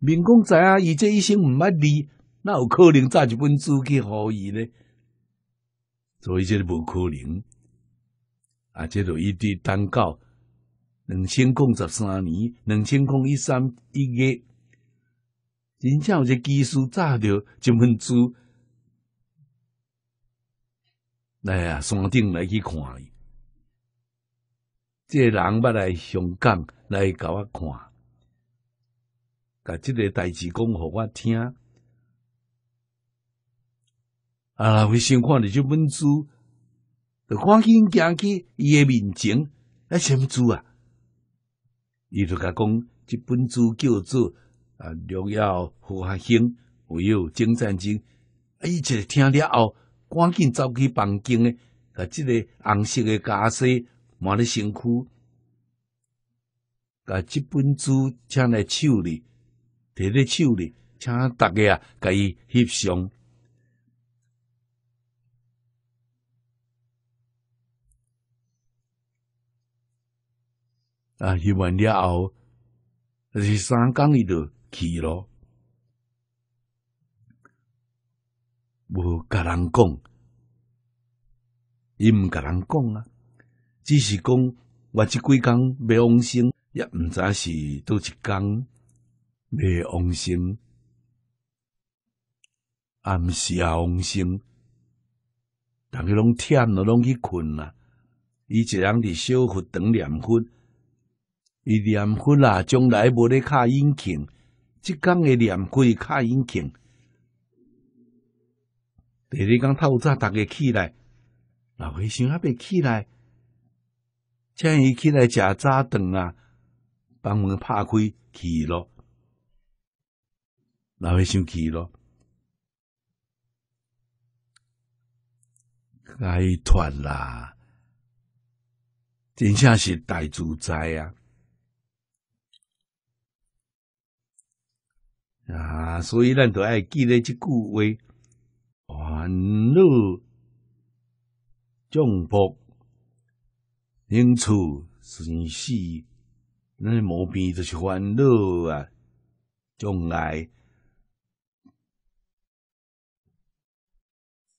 B: 明公知影伊这一生毋捌字那有可能炸一本书去何伊呢？所以这个不可能啊！这都一直等到两千零十三年，两千零一三一月，真正有这技术炸着一本书来啊！山顶来去看，伊，这人要来香港来甲我看，甲这个代志讲互我听。啊！我先看的这本书，就赶紧行去伊诶面前。啊，什么书啊？伊就甲讲，这本书叫做《啊六要和谐性，唯有《精战争》。啊，伊一听了后，赶紧走去房间，诶，甲即个红色诶袈裟抹咧身躯，甲即本书请来手里，摕咧手里，请大家啊，甲伊翕相。啊！希完了后，就是三天伊就去咯，无甲人讲，伊毋甲人讲啊，只是讲我即几工未往心，也毋知是倒一工未往心，暗时是啊往心，逐日拢忝了，拢去困啦，伊一人伫小佛堂念佛。伊念亏啦，将来无咧卡引擎。即工诶念亏卡引擎，第二天透早逐个起来，老和尚还袂起来。请伊起来食早顿啊，帮忙拍开去咯，老和尚去咯。该团啦，真正是大主宰啊！啊，所以咱都爱记咧即句话：，烦恼、障报、因出、生死，那些毛病都是烦恼啊，障碍。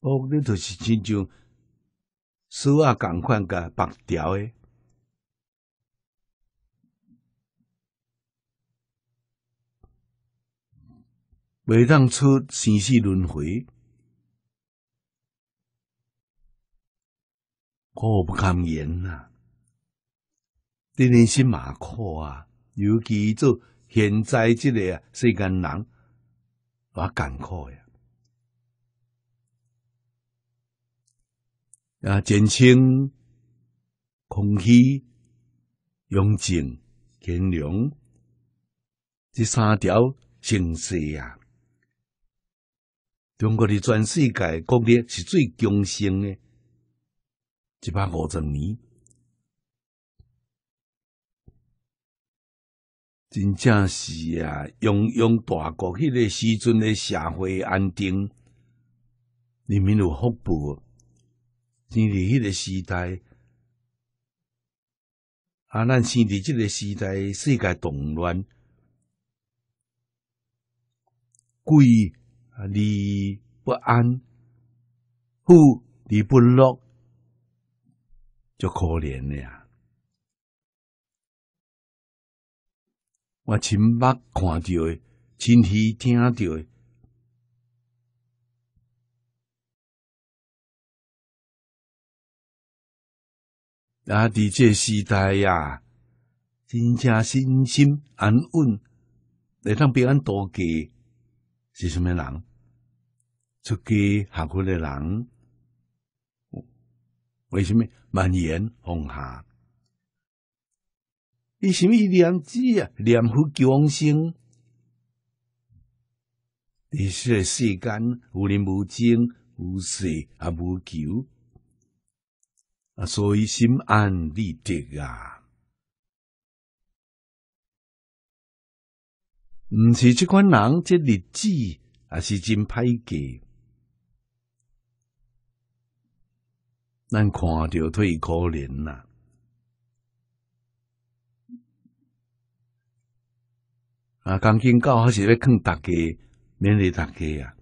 B: 我呢，就是亲像树啊，共款甲绑雕诶。袂当出生死轮回，苦不堪言呐！真心嘛苦啊，尤其做现在这个啊世间人，偌艰苦呀！啊，减轻空虚、用尽、减量，这三条形势啊。中国伫全世界国力是最强盛诶，一百五十年，真正是啊，泱泱大国，迄个时阵诶社会安定，人民有福报。生伫迄个时代，啊，咱生伫即个时代，世界动乱，贵。啊，离不安，富离不乐，就可怜了呀！
A: 我亲目看到的，亲耳听到的，啊，弟这时代呀，真正
B: 身心安稳，来让别人度给，是什么人？出去学国的人为什么蔓延往下？为什么念之啊，念佛求往生？你说世间无人无精，无色啊，无求啊，所以心安理得啊。唔是即款人，即日子也是真歹过。咱看着退可怜啦！啊，刚进教是要劝大家，勉励大家啊！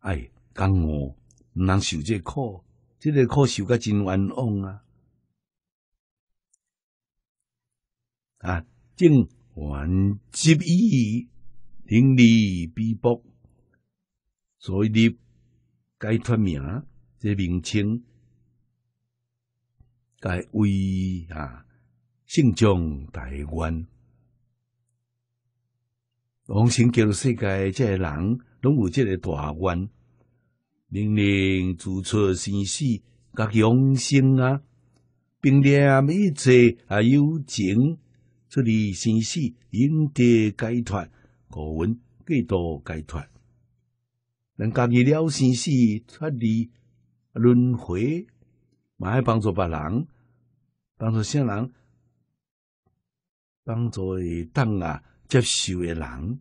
B: 哎，讲我唔能受这苦，这个苦受个真冤枉啊！啊，正缘积义，邻里比卜。所以你改脱名，这名称。该为啊，圣将大愿，往生极世界，即个人拢有即个大愿，明明自出生死甲永生啊，并念一切啊有情出离生死，因地解脱，互阮皆度解脱，人家己了生死出离轮回，嘛爱帮助别人。帮助啥人，帮助伊党啊接受伊人，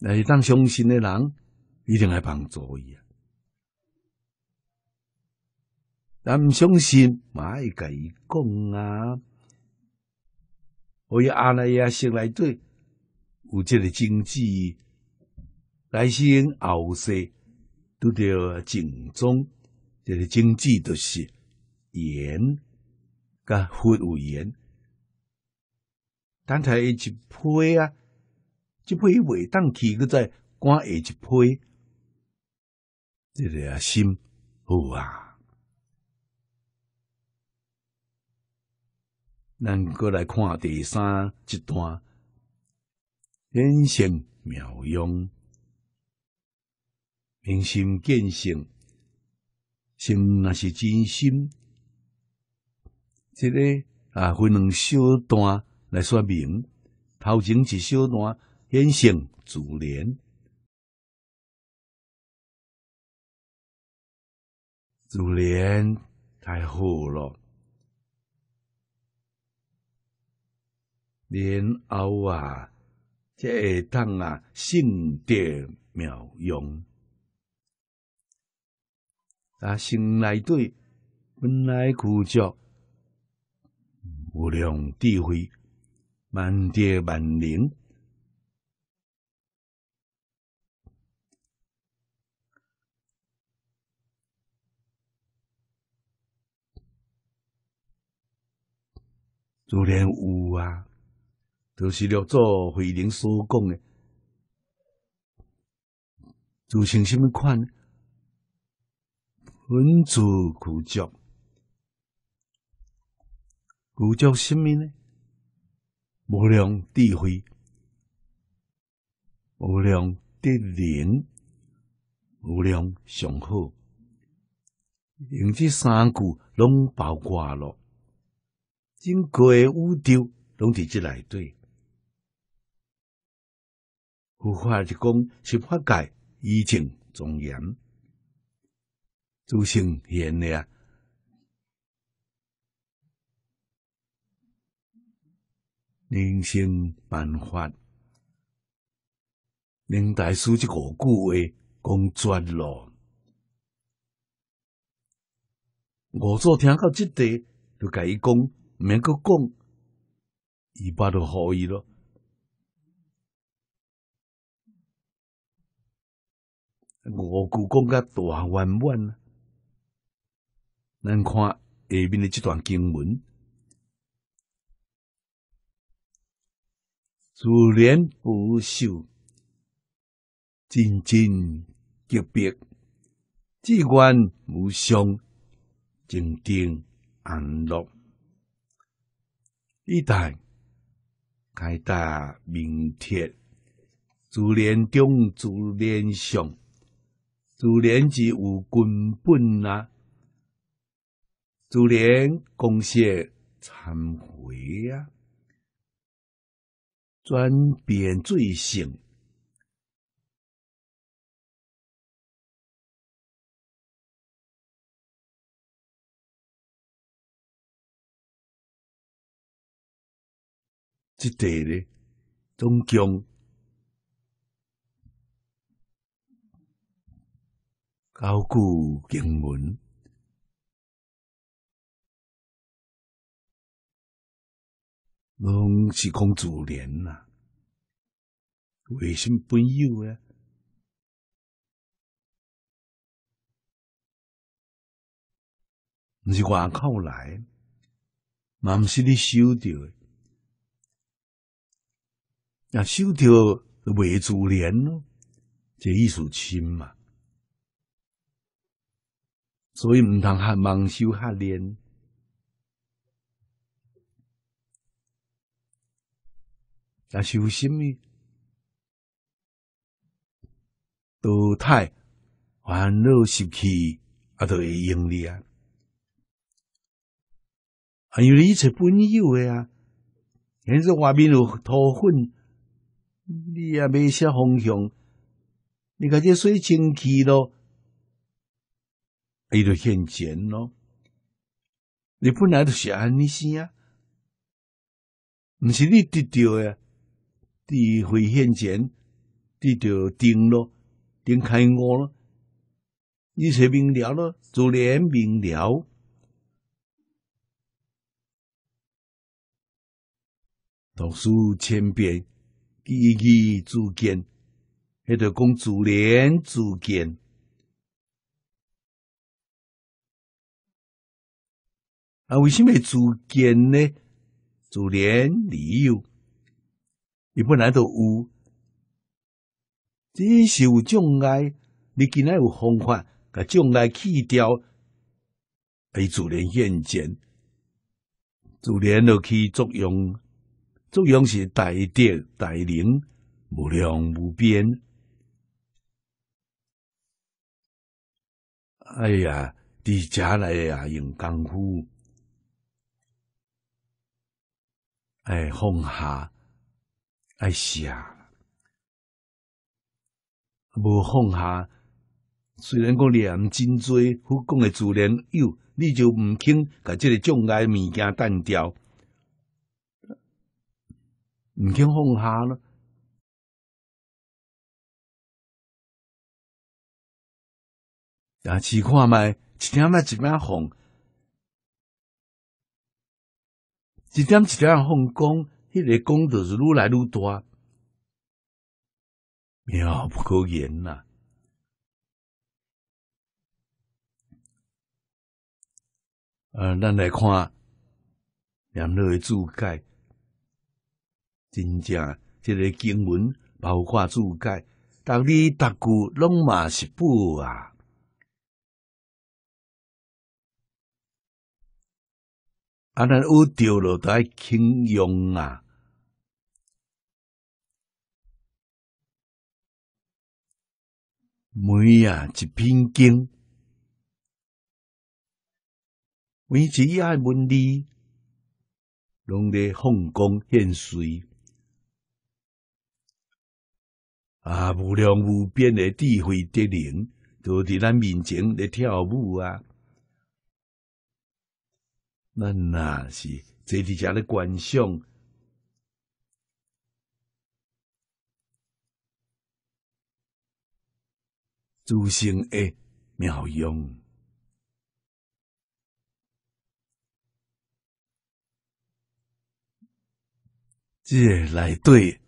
B: 来是当相信的人，一定来帮助伊啊。咱唔相信，买甲伊讲啊。我以阿赖呀先来对，有这个经济，来生熬死，都得正宗。这个经济都是严，噶服务严，当他一批啊，一批袂当去，佮再赶下一批，这个啊心好啊。咱过来看第三一段，人生妙用，明心见性。成那是真心，这个啊，
A: 分两小段来说明。头前一小段先讲自然，自然太好了，
B: 莲藕啊，这汤啊，性地妙用。啊！生内底本来固着无量智慧，万德万能，自然有啊！就是六祖慧能所讲的，组成什么款文字古教，古教什么呢？无量智慧，无量德能，无量雄好，用这三句拢包括了，整个宇宙拢伫这内底。佛法一讲是法界依正庄严。朱姓贤的人生办法，林大师这五句话讲绝了。我做听到这地，就甲伊讲，唔免搁讲，伊巴都可以了。五句讲甲大圆满咱看下面的这段经文：自然不朽，真真极别，机关无相，静定安乐。一旦开大明澈，自然中，自然上，自然是有根本啊。助念、供献、忏
A: 悔呀，转变罪性，这地呢，总共高古经文。拢是讲自然啦、啊。为什么朋友啊？毋是外口来，嘛毋是你
B: 收着诶。若收着就未自然咯，就意思深嘛。所以毋通瞎忙修瞎练。是有甚物多态烦恼时期，阿都会用你啊！还有你一撮朋友的啊，现在外面有土粉，你也未写方向。你看这水清气咯，伊就现钱咯。你本来就是安尼生啊，毋是你得到呀？你会现前，你着定咯，定开悟咯。你才明了咯，自然明了。读书千遍，记忆自见。
A: 迄着讲自然自见。啊，为什么自见呢？自然理由。伊本来就有，
B: 只是有障碍，你竟然有方法，甲障碍去掉，哎，自然现前，自然就起作用，作用是大德大能，无量无边。哎呀，伫遮来啊，用功夫，哎，放下。哎呀，无放下。虽然讲念真多，佛讲的自然有，你就唔肯甲这个障碍物件单掉，
A: 唔肯放下咯。但是看卖，一点卖一仔放，
B: 一点一点放讲。迄个功德是愈来愈大，
A: 妙不可言啦！啊，咱来看，人乐的
B: 注解，真正即个经文包括注
A: 解，逐字逐句拢嘛是宝啊！啊！咱有钓了爱轻庸啊，每啊一片经，每一页文字，拢伫奉公献水
B: 啊！无量无边的智慧德能，都伫咱面前咧跳舞啊！咱若是坐伫遮咧观赏
A: 诸生诶妙用，即个内底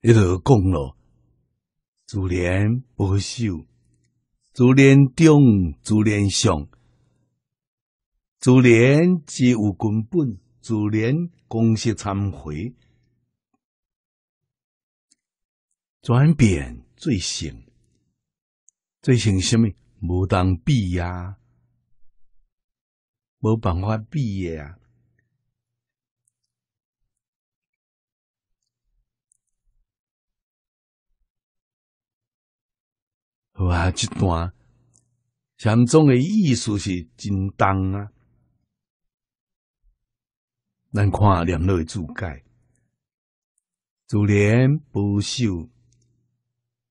A: 迄号讲
B: 咯，自然保守，自然中自然上。自然即有根本，自然公式参悔，转变最成，最成什么？无当比
A: 呀，无办法避呀。哇，这段禅
B: 宗的意思是真当啊！咱看两类主解，自然不朽，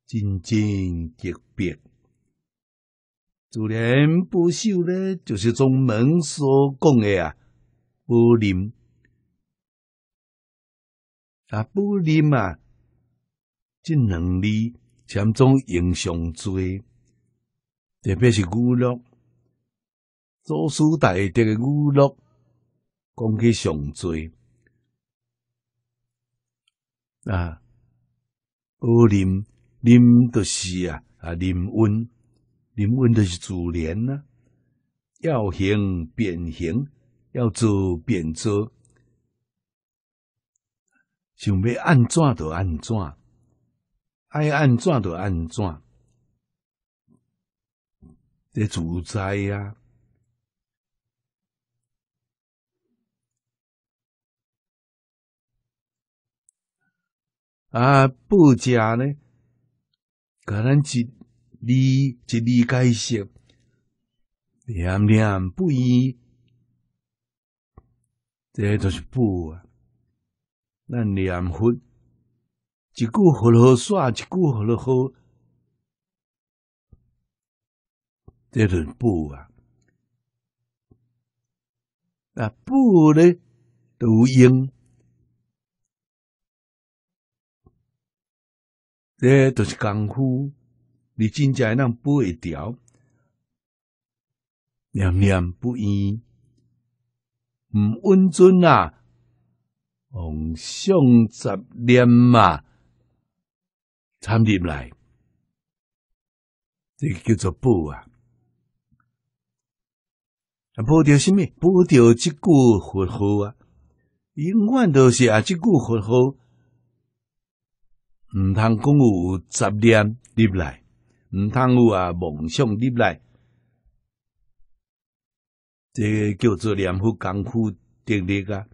B: 真正极别。自然不朽呢，就是从门所讲的啊，不灵。啊，不灵啊这两字潜中影响最，特别是娱乐，做书台的娱乐。讲起上多啊，学林林就是啊啊，林温林温就是自然呐，要行便行，要做便做，想要安怎就安怎，爱安怎就安怎，这自
A: 在呀。啊，报加
B: 呢？个人一离，一离开心，念念不一，这都是布啊。咱念佛，一句好了说，一句好了好，这都是
A: 布啊。啊，布呢，都应。
B: 这都是功夫，你真正那不一条，念念不一，唔温存啊，往上杂念嘛，参入来，这个叫做不啊。不掉什么？不掉即句佛号啊，永远都是啊即句佛号。毋通讲有十念入来，毋通有啊梦想入来，即叫做联合功夫定力啊！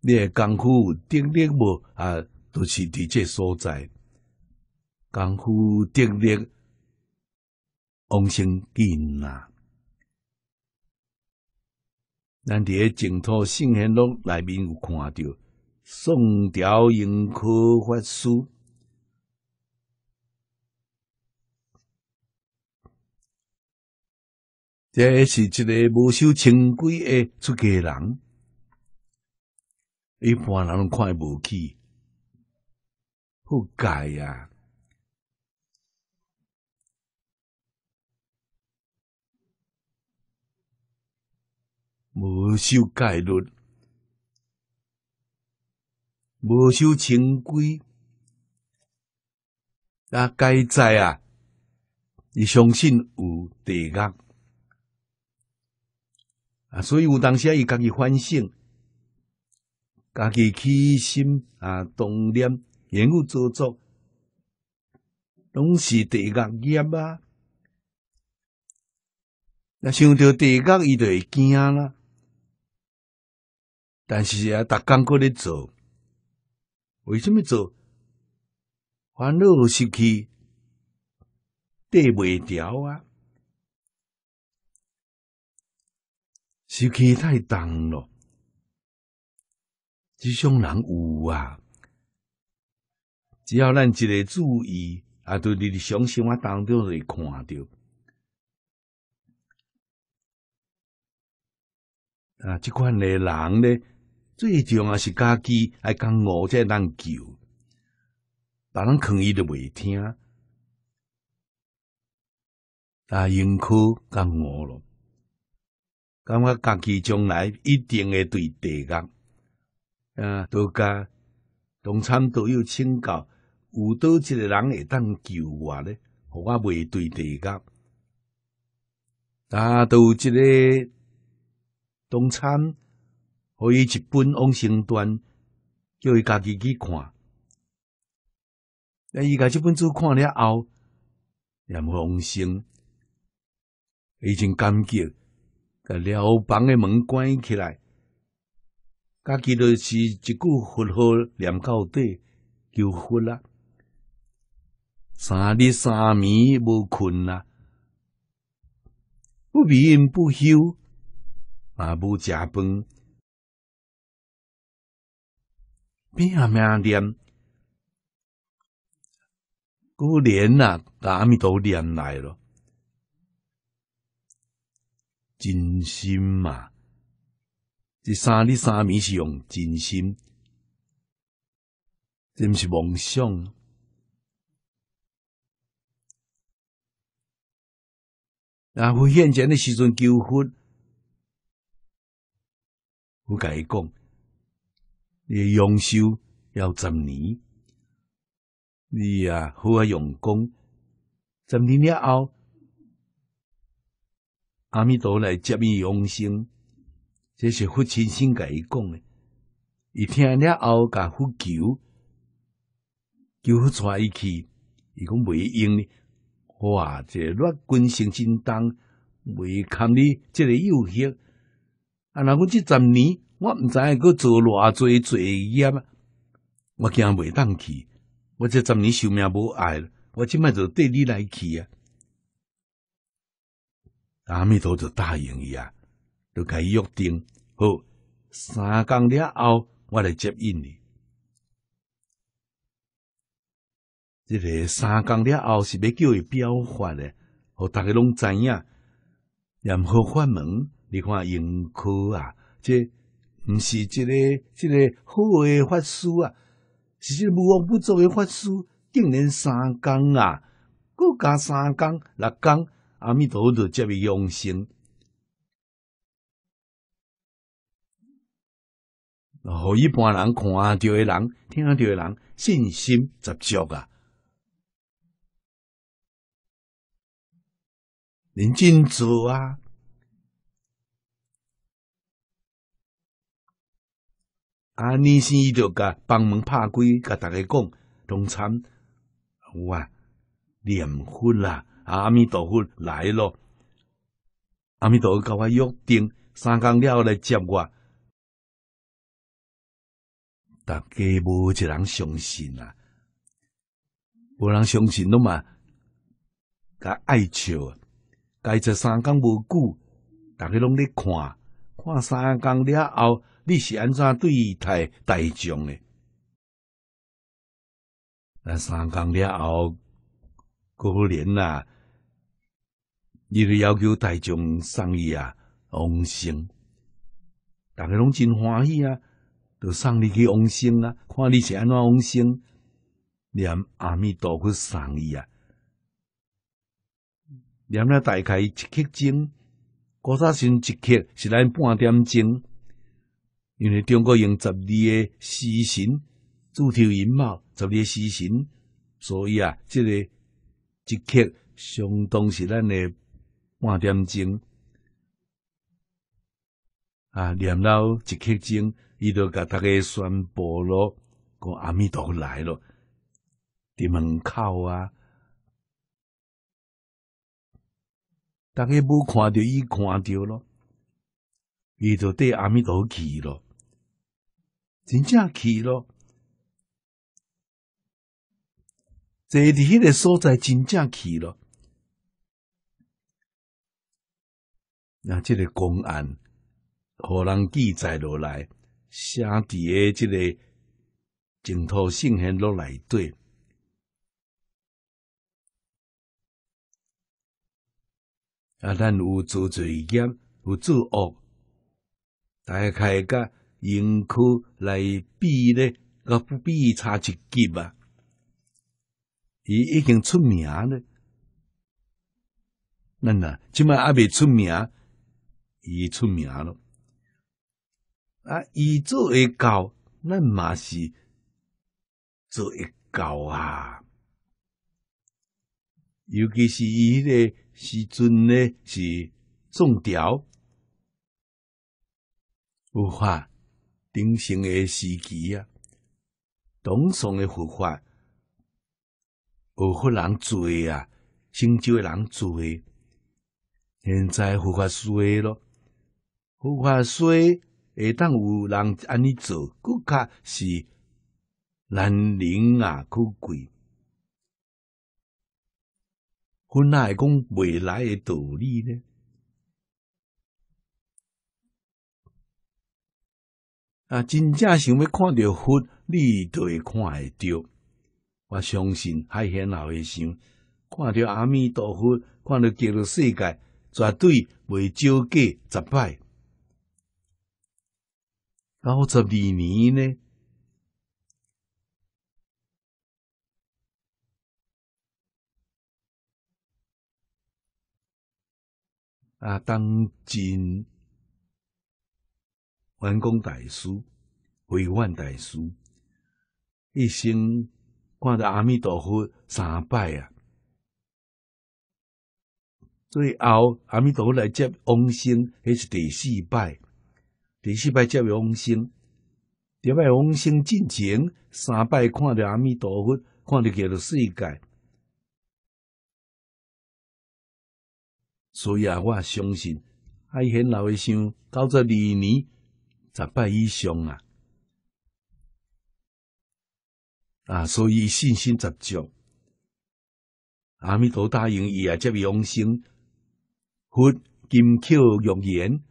B: 你诶功夫定力无啊，都是伫即所在。功夫定力，往生近啊！咱伫诶净土圣贤录内面有看着。宋朝迎科法师，这是一个不守清规的出家人，一般人看不起，不该呀，不守戒律。无守清规，那该在啊？伊相信有地狱啊？所以有当时伊家己反省，家己起心啊，动念，言语做作，拢是地狱业啊。那想到地狱，伊就惊啦。但是啊，逐工果咧做。为什么做？烦恼和习气带不调啊！
A: 习气太重了，这种人有啊。只要咱一
B: 个注意啊，对你的想法当中会看到啊，这款的人呢？最终也是家己爱讲五才当救，别人劝伊都未听，大英可讲我咯，感觉家己将来一定会对地狱。啊，道家动参都要请教，有倒一个人会当救我呢，互我袂对地狱。啊，都即个动参。可以一本《往生传》，叫伊家己去看。那伊甲即本书看了后，也往生，伊真感激，甲了房诶门关起来，家己著是一句佛号念到底，就佛了。三日三暝无困啊，
A: 不眠不休，也无食饭。拼命念，
B: 古年呐，阿弥陀念来了，真心嘛，这三日三米是
A: 用真心，这不是妄想。然后现前的时阵求苦，我甲伊讲。
B: 你的用寿要十年，你啊好啊用功，十年了后，阿弥陀来接你往生，这是父亲先甲伊讲的。一听了后，甲父求，求佛带伊去，伊讲袂用呢。哇，这热棍生真重，袂堪你这个右血，啊，那我这十年。我毋知影个做偌济作业，我惊袂当去。我即十年寿命无碍了，我即摆就缀你来去啊！阿弥陀佛答应伊啊，就伊约定，好三工了后，我来接应你。这个三工了后是要叫伊表法诶，互逐个拢知影，任何法门，你看永科啊，这。毋是一个一个好诶法师啊，是一个无往不走诶法师，竟然三更啊，搁加三更六讲，阿弥陀佛，接伊用心，互一般人看到诶人、听到诶人信心十足啊，
A: 林真做啊。
B: 阿弥伊就甲帮忙拍鬼，甲逐个讲，中餐哇，念佛啦，阿弥陀佛来咯，阿弥陀佛甲我约定三更了后来接我，大家无一人相信啊，无人相信了嘛，甲爱笑，该只三更无久，逐个拢咧看，看三更了后。你是安怎对待大众诶？那三工了后过年啦，你著要求大众送伊啊，王生，大家拢真欢喜啊，就送你去王生啊，看你是安怎王生，念阿弥陀佛，送伊啊，念咧大概一刻钟，古早时一刻是咱半点钟。因为中国用十二个时辰，珠头音冒十二个时辰，所以啊，这个一刻相当是咱的半点钟啊。念到一刻钟，伊就甲大家宣布咯，讲阿弥陀来咯，伫门口啊。大家无看到伊，看到咯，伊就对阿弥陀去咯。真正气咯！坐伫迄个所在，真正气咯。那即个公案，互人记载落来？写伫诶即个净土圣贤落内底。啊，咱有做罪业，有做恶，大家开个。用口来比呢，我不比差一级啊！伊已经出名了，那那即卖阿未出名，伊出名了。啊，伊做会到，咱嘛是做会到啊！尤其是伊个时阵咧是中调，有法。鼎盛诶时期啊，唐宋诶佛法，学佛人做啊，神州诶人做。现在佛法衰咯，佛法衰，下当有人安尼做，佫较是难灵啊，可贵。
A: 分哪会讲未来诶道理呢？啊！
B: 真正想要看到佛，你都会看会掉。我相信海贤老会想，看到阿弥陀佛，看到极乐世界，绝对未少过十摆。到十二
A: 年呢？啊，当今。文工大师、
B: 慧愿大师，一生看到阿弥陀佛三拜啊，最后阿弥陀佛来接往生，迄是第四拜。第四拜接往生，第拜往生进前三拜看到阿弥陀佛，看到叫个世界。所以啊，我相信，阿贤老的想，到十二年。十拜以上啊啊，所以信心十足。阿弥陀答应也这么用心，佛金口玉言，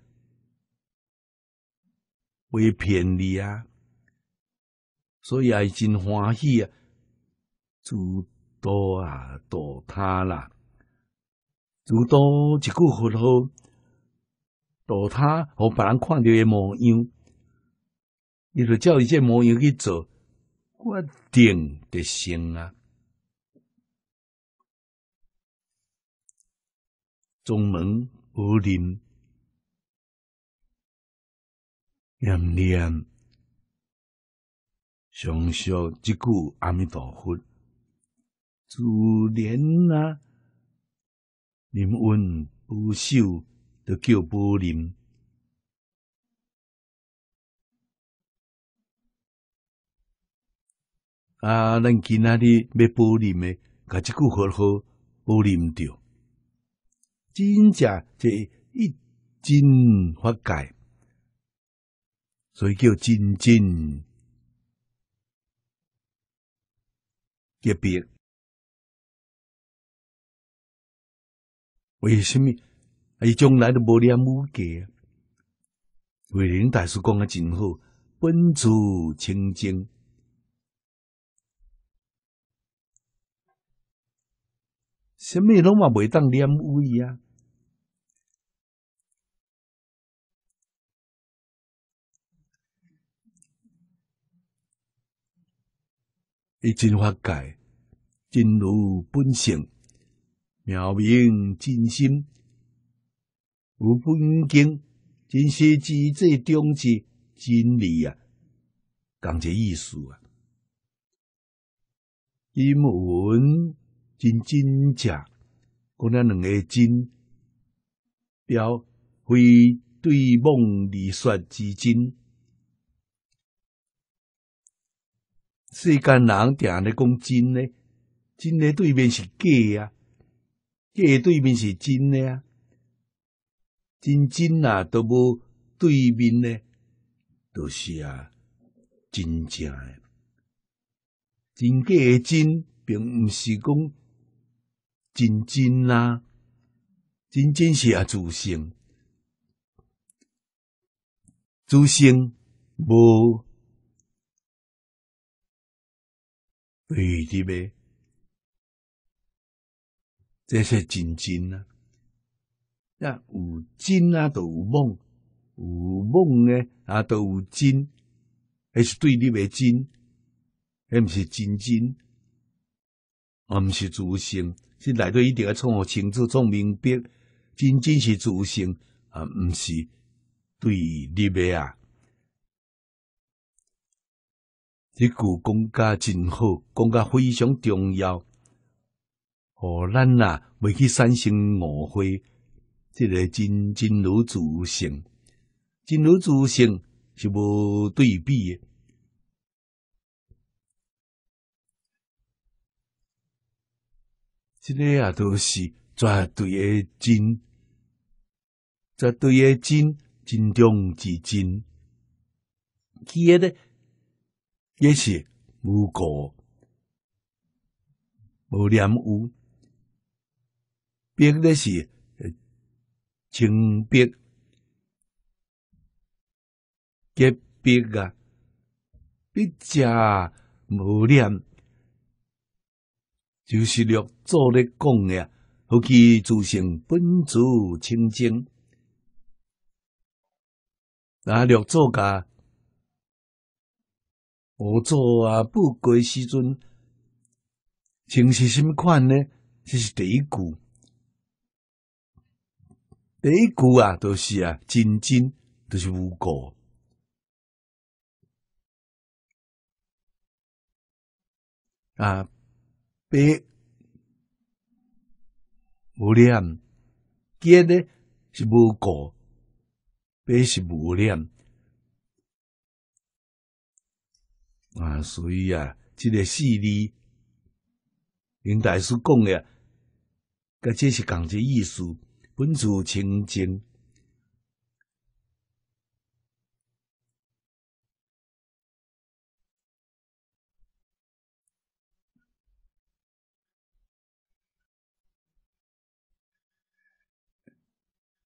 B: 未骗你啊，所以也真欢喜啊，诸多啊多他啦，诸多一句佛号。做他互别人看到的模样，你就叫你这模样去做，我定得成啊！
A: 中门无林，严念常说一句阿弥陀佛，自然啊，临温不朽。叫武林。啊，咱今仔日要武林
B: 诶，甲即句好好武林着，真正这一真法界，所以叫真
A: 真。一别，为什么伊从来都无念武界，慧能大师讲啊真好，
B: 本自清净，
A: 啥物拢嘛袂当念武伊啊，伊真化解，真
B: 如本性，妙明真心。有本经真是指这中极真理啊，讲这意思啊。英文真真假，讲咱两个真，表非对梦而说之真。世间人定咧讲真咧，真咧对面是假啊，假对面是真咧啊。真金啊，都无对面呢，都是啊，真正诶，真诶真，并毋是讲真金啦，真金是啊，自
A: 成，自成无对的呗，这是真金啊。那
B: 有真啊，都有梦；有梦呢，啊都有真，还是对你的真，还不是真真，啊，不是自信，是来到一定要从我清楚、从明白，真真是自信啊，不是对你的啊。一句讲家真好，讲家非常重要。哦，咱啊，未去产生误会。这个真真如自性，真如自性是无对比的，这个也都是绝对的真，绝对的真，真中之真。其他的也是无过，无染污，别的是。情别结别啊，别家无念，就是六祖咧讲啊，夫其自性本自清净。
A: 那六祖家，五祖啊，不归时阵，情
B: 是什款呢？这是第一句。第一
A: 句啊，都是啊，真真都是无过啊，别无念，皆呢是
B: 无过，别是无念啊，所以啊，这个事例，林大师讲的，他这是讲这意思。本自清净。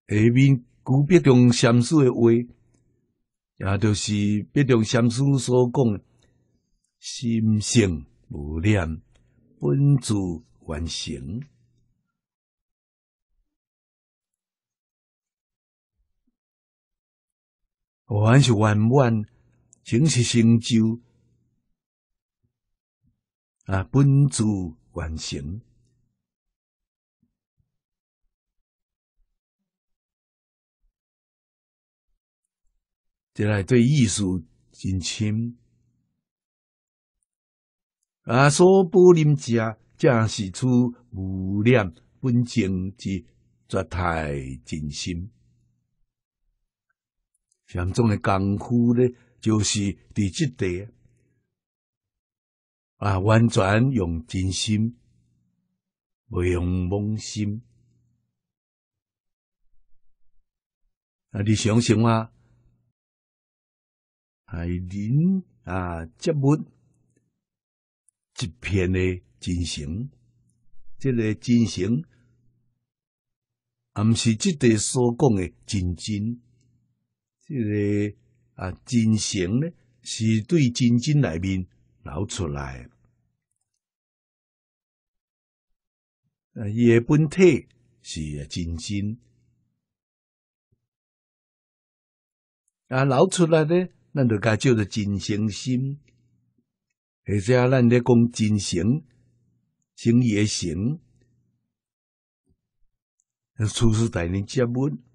B: 下面古别中禅师的话，也就是别中禅师所讲：心性无念，本自
A: 完成。还是圆满，真是成就啊，本自完成。即来对艺术真深啊，所不临界，
B: 正是出无量本净之绝态真心。禅宗诶功夫咧，就是伫即地啊，完全用真心，
A: 不用妄心。啊，你想想啊，系人
B: 啊，植物一片诶，真心，即个真心，毋是即地所讲诶，真金。这个啊，真诚呢，是对真真内面留出来。啊，伊诶本体是啊，真心啊，留出来呢，咱著甲叫做真诚心。迄些啊，咱咧讲真诚，诚也诚。迄个厨师大人接阮。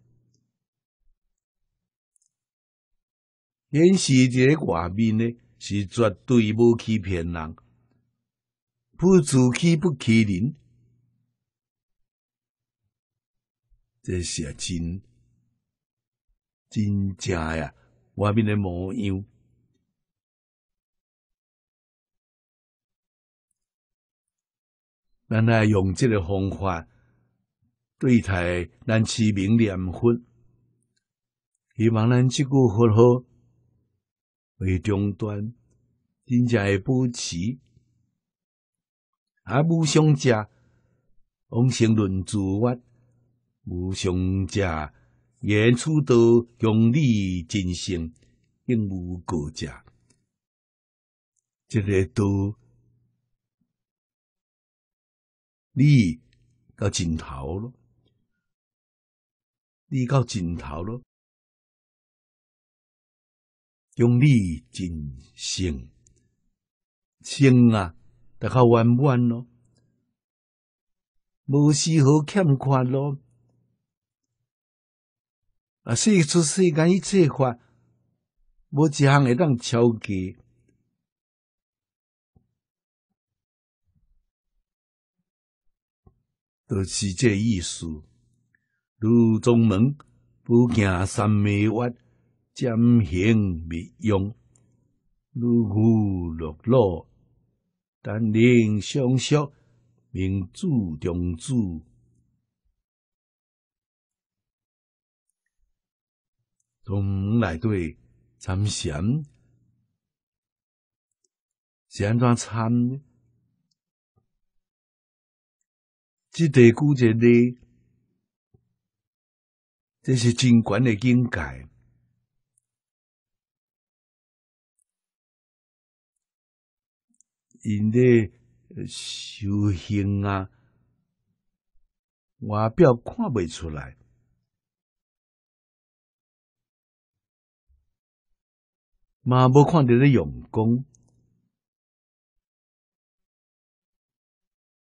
B: 演一在外面呢，是绝对无欺骗人，不自欺不欺人，这是真，
A: 真正呀。外面的模样，咱来用这个方法对待咱市民念
B: 佛，希望咱即句佛号。为终端，真正保持。啊，无相者，往生论我；无相者，远处都用力真心，应无各家。
A: 这个都你到尽头了，你到尽头了。用力尽性，性啊，得较圆满咯，
B: 无丝毫欠款咯。啊，四处世间一切法，无一项会当超
A: 越，都是这意思。入中门，
B: 不惊三昧穴。占行密用，如苦路落，但令相惜，明主重注。从来对参详，
A: 安怎参，这地古者里，这是静观的境界。因咧修行啊，外表看袂出来，嘛无看到你用功。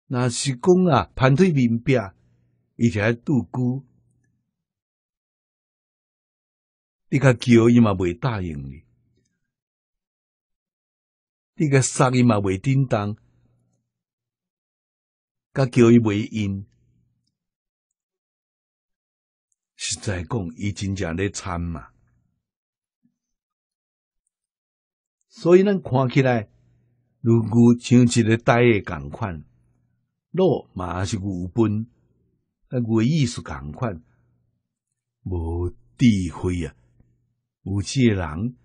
B: 那是讲啊，盘腿冥壁，伊就爱渡孤，
A: 你甲叫伊嘛袂答应你。你个发伊嘛未叮当，甲叫伊未应，实在讲伊真正咧惨嘛。
B: 所以咱看起来，如果像一个呆诶共款，路嘛是无本，但个意思共款，无智慧啊，有诶人。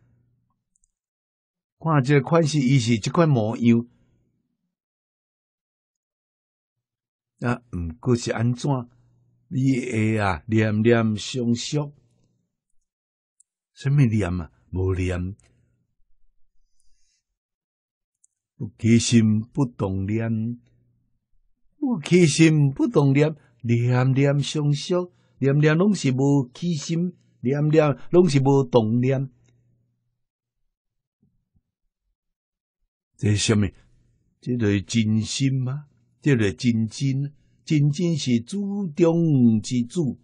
B: 看个款式，伊是即款模样，啊，毋过是安怎？伊会啊，念念相续，什么念啊？无念，无起心，不动念，无起心，不动念，念念相续，念念拢是无起心，念念拢是无动念。这是什么？这是真心吗？这是
A: 真真，真真是祖宗之主。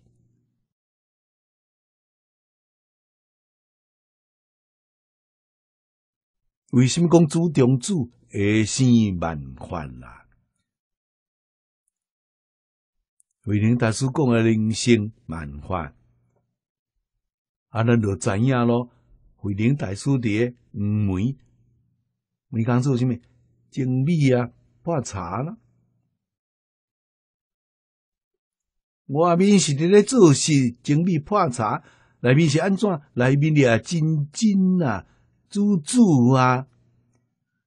A: 为什么讲祖宗主会生万烦啦？
B: 慧能大师讲的人生万烦，啊，咱就知影咯。慧能大师伫诶黄梅。梅岗做什么？精米啊，破茶啦！外面是伫咧做事，精米破茶，内面是安怎？内面咧金金啊，珠珠啊，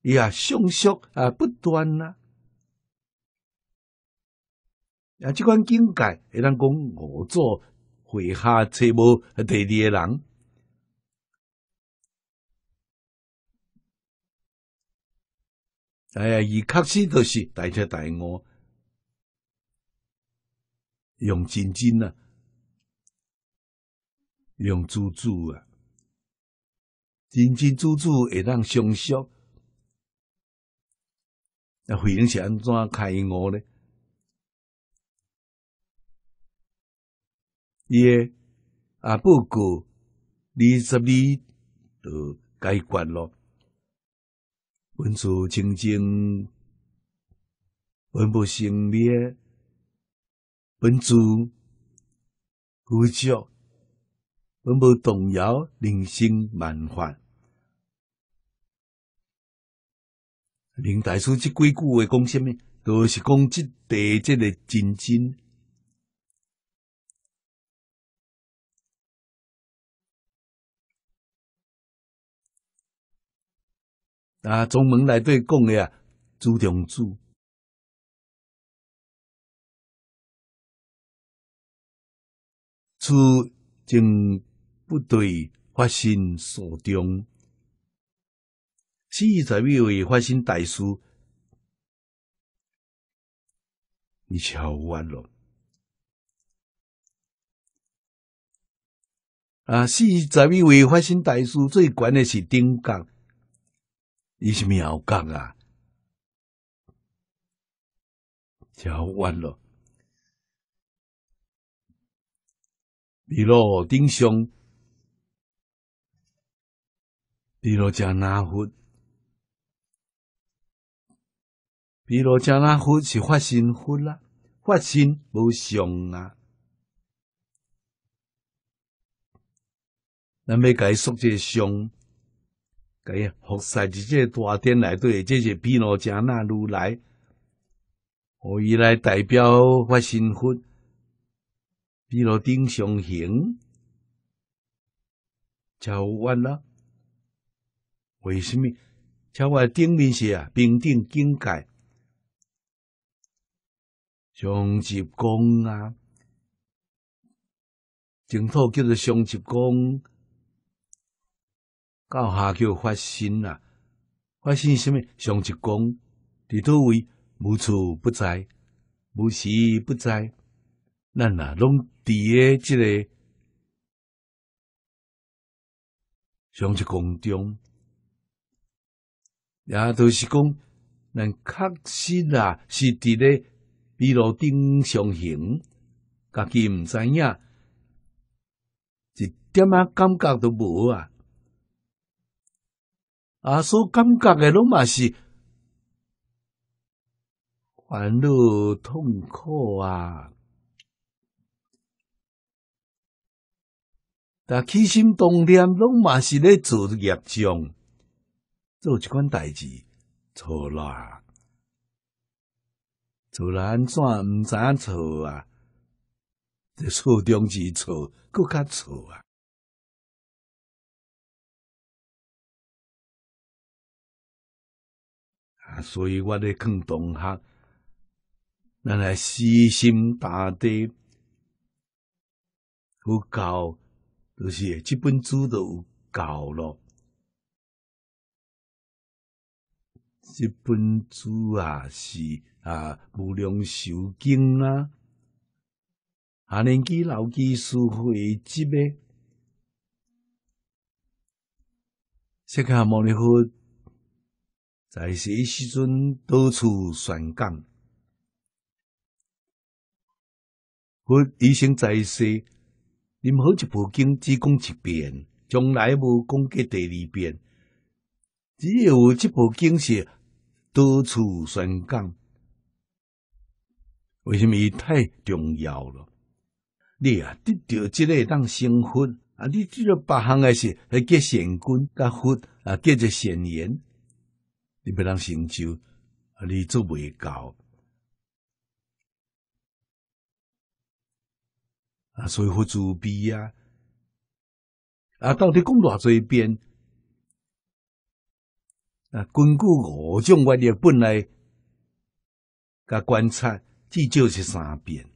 B: 呀，上续啊不断呐！
A: 啊，这款境
B: 界会当讲我做会下车无第二个人。哎呀，而卡斯就是大出大我，用真尖啊，用珠珠啊，真尖珠珠会当相熟，那费用是安怎开我咧？耶，啊，不过二十二就解决咯。本自清净，本无生灭，本自枯寂，本无动摇，人心难换。林大师即几句话讲啥物？都是讲即
A: 地即个真经。啊！宗门内底讲的啊，注重主。注正不对发心所中，四十一位发心大师，你瞧完了。
B: 啊！四十一位发心大师，最管的是顶岗。
A: 伊是有讲啊，真好玩咯。比
B: 如顶香，比如食哪佛，比如食哪佛是发心佛啦，发心无相啊。咱要解说这相。个赛菩萨个这大殿内底，这是毗卢遮那如来，我伊来代表发心佛，毗卢顶上行，就完了。为什么？在我顶面是啊，平等境界，上集公啊，净土叫做上集光。到下叫发心啦，发心是咩？上一讲，伫倒位无处不在，无时不在。咱啊，拢伫个即个上一空中，也都是讲，咱确实啊，是伫咧比路顶上行，家己毋知影，一点啊感觉都无啊。啊，所感觉的拢嘛是欢乐痛苦啊！但起心动念拢嘛是咧做业障，做一款代志错啦，做
A: 人怎毋知影错啊？一错中之错，更较错啊！所以我咧劝同学，
B: 咱来死心打底，有教就是，基本书都有教咯。基本书啊是啊，无量寿经啊，年纪老基书会集咩？先看下茉莉在世时阵到处宣讲，佛一生在世，任何一部经只讲一遍，从来无讲过第二遍。只要这部经是到处宣讲，为什么太重要了？你啊，得到这个当成佛啊！你只要八行的是，还结善根、甲佛啊，叫做善缘。你不能成就，啊！你做未到啊，所以佛慈悲啊！啊，到底讲偌做遍？啊？根据五种翻译本来，甲观察至少是三遍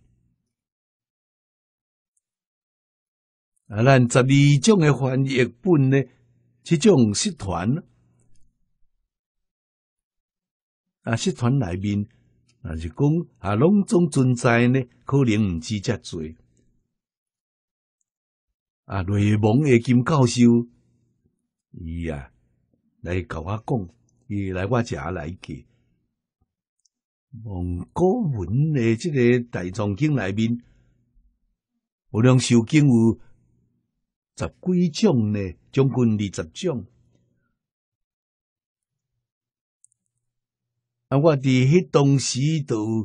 B: 啊！咱十二种的翻译本呢，即种失传。啊，社团内面，啊，是讲啊，拢总存在呢，可能毋止遮多。啊，雷蒙诶，金教授，伊啊来甲我讲，伊来我遮来去。蒙古文诶，即个大藏经内面，有两首经有十几种呢，将近二十种。啊！我伫迄当时都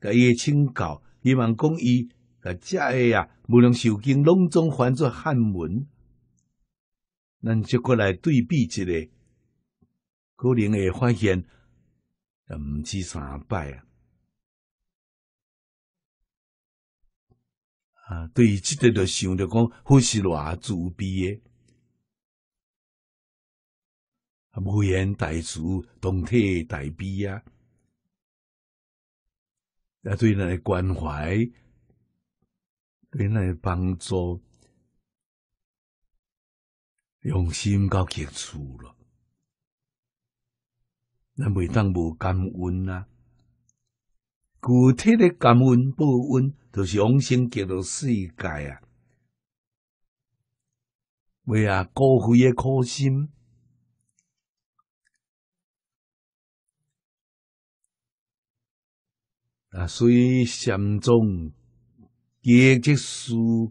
B: 甲伊请教，希望讲伊甲遮个啊，无论受惊，拢总翻作汉文，咱就过来对比一下，可能会发现，毋止三摆啊！
A: 啊，对于即个都想着讲，不是偌自卑。无
B: 言代主，同体代悲啊！啊，对咱的关怀，对人的帮助，用心到极处了。那未当无感恩啊！具体的感恩报恩，就是用心给了世界啊！
A: 未啊，高悔的苦心。啊，
B: 所以禅宗结结束，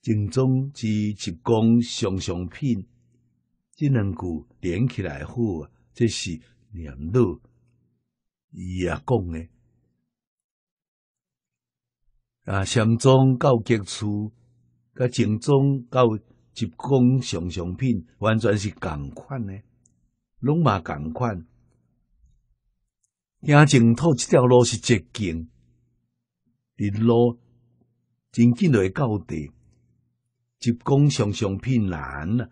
B: 正宗之极光常常品，这两句连起来好啊，这是念老伊阿讲的。啊，禅宗到结束，甲正宗到极光常常品，完全是共款呢。拢嘛，共款。行静土即条路是捷径，入路真真会到底，接工上上
A: 偏难啊。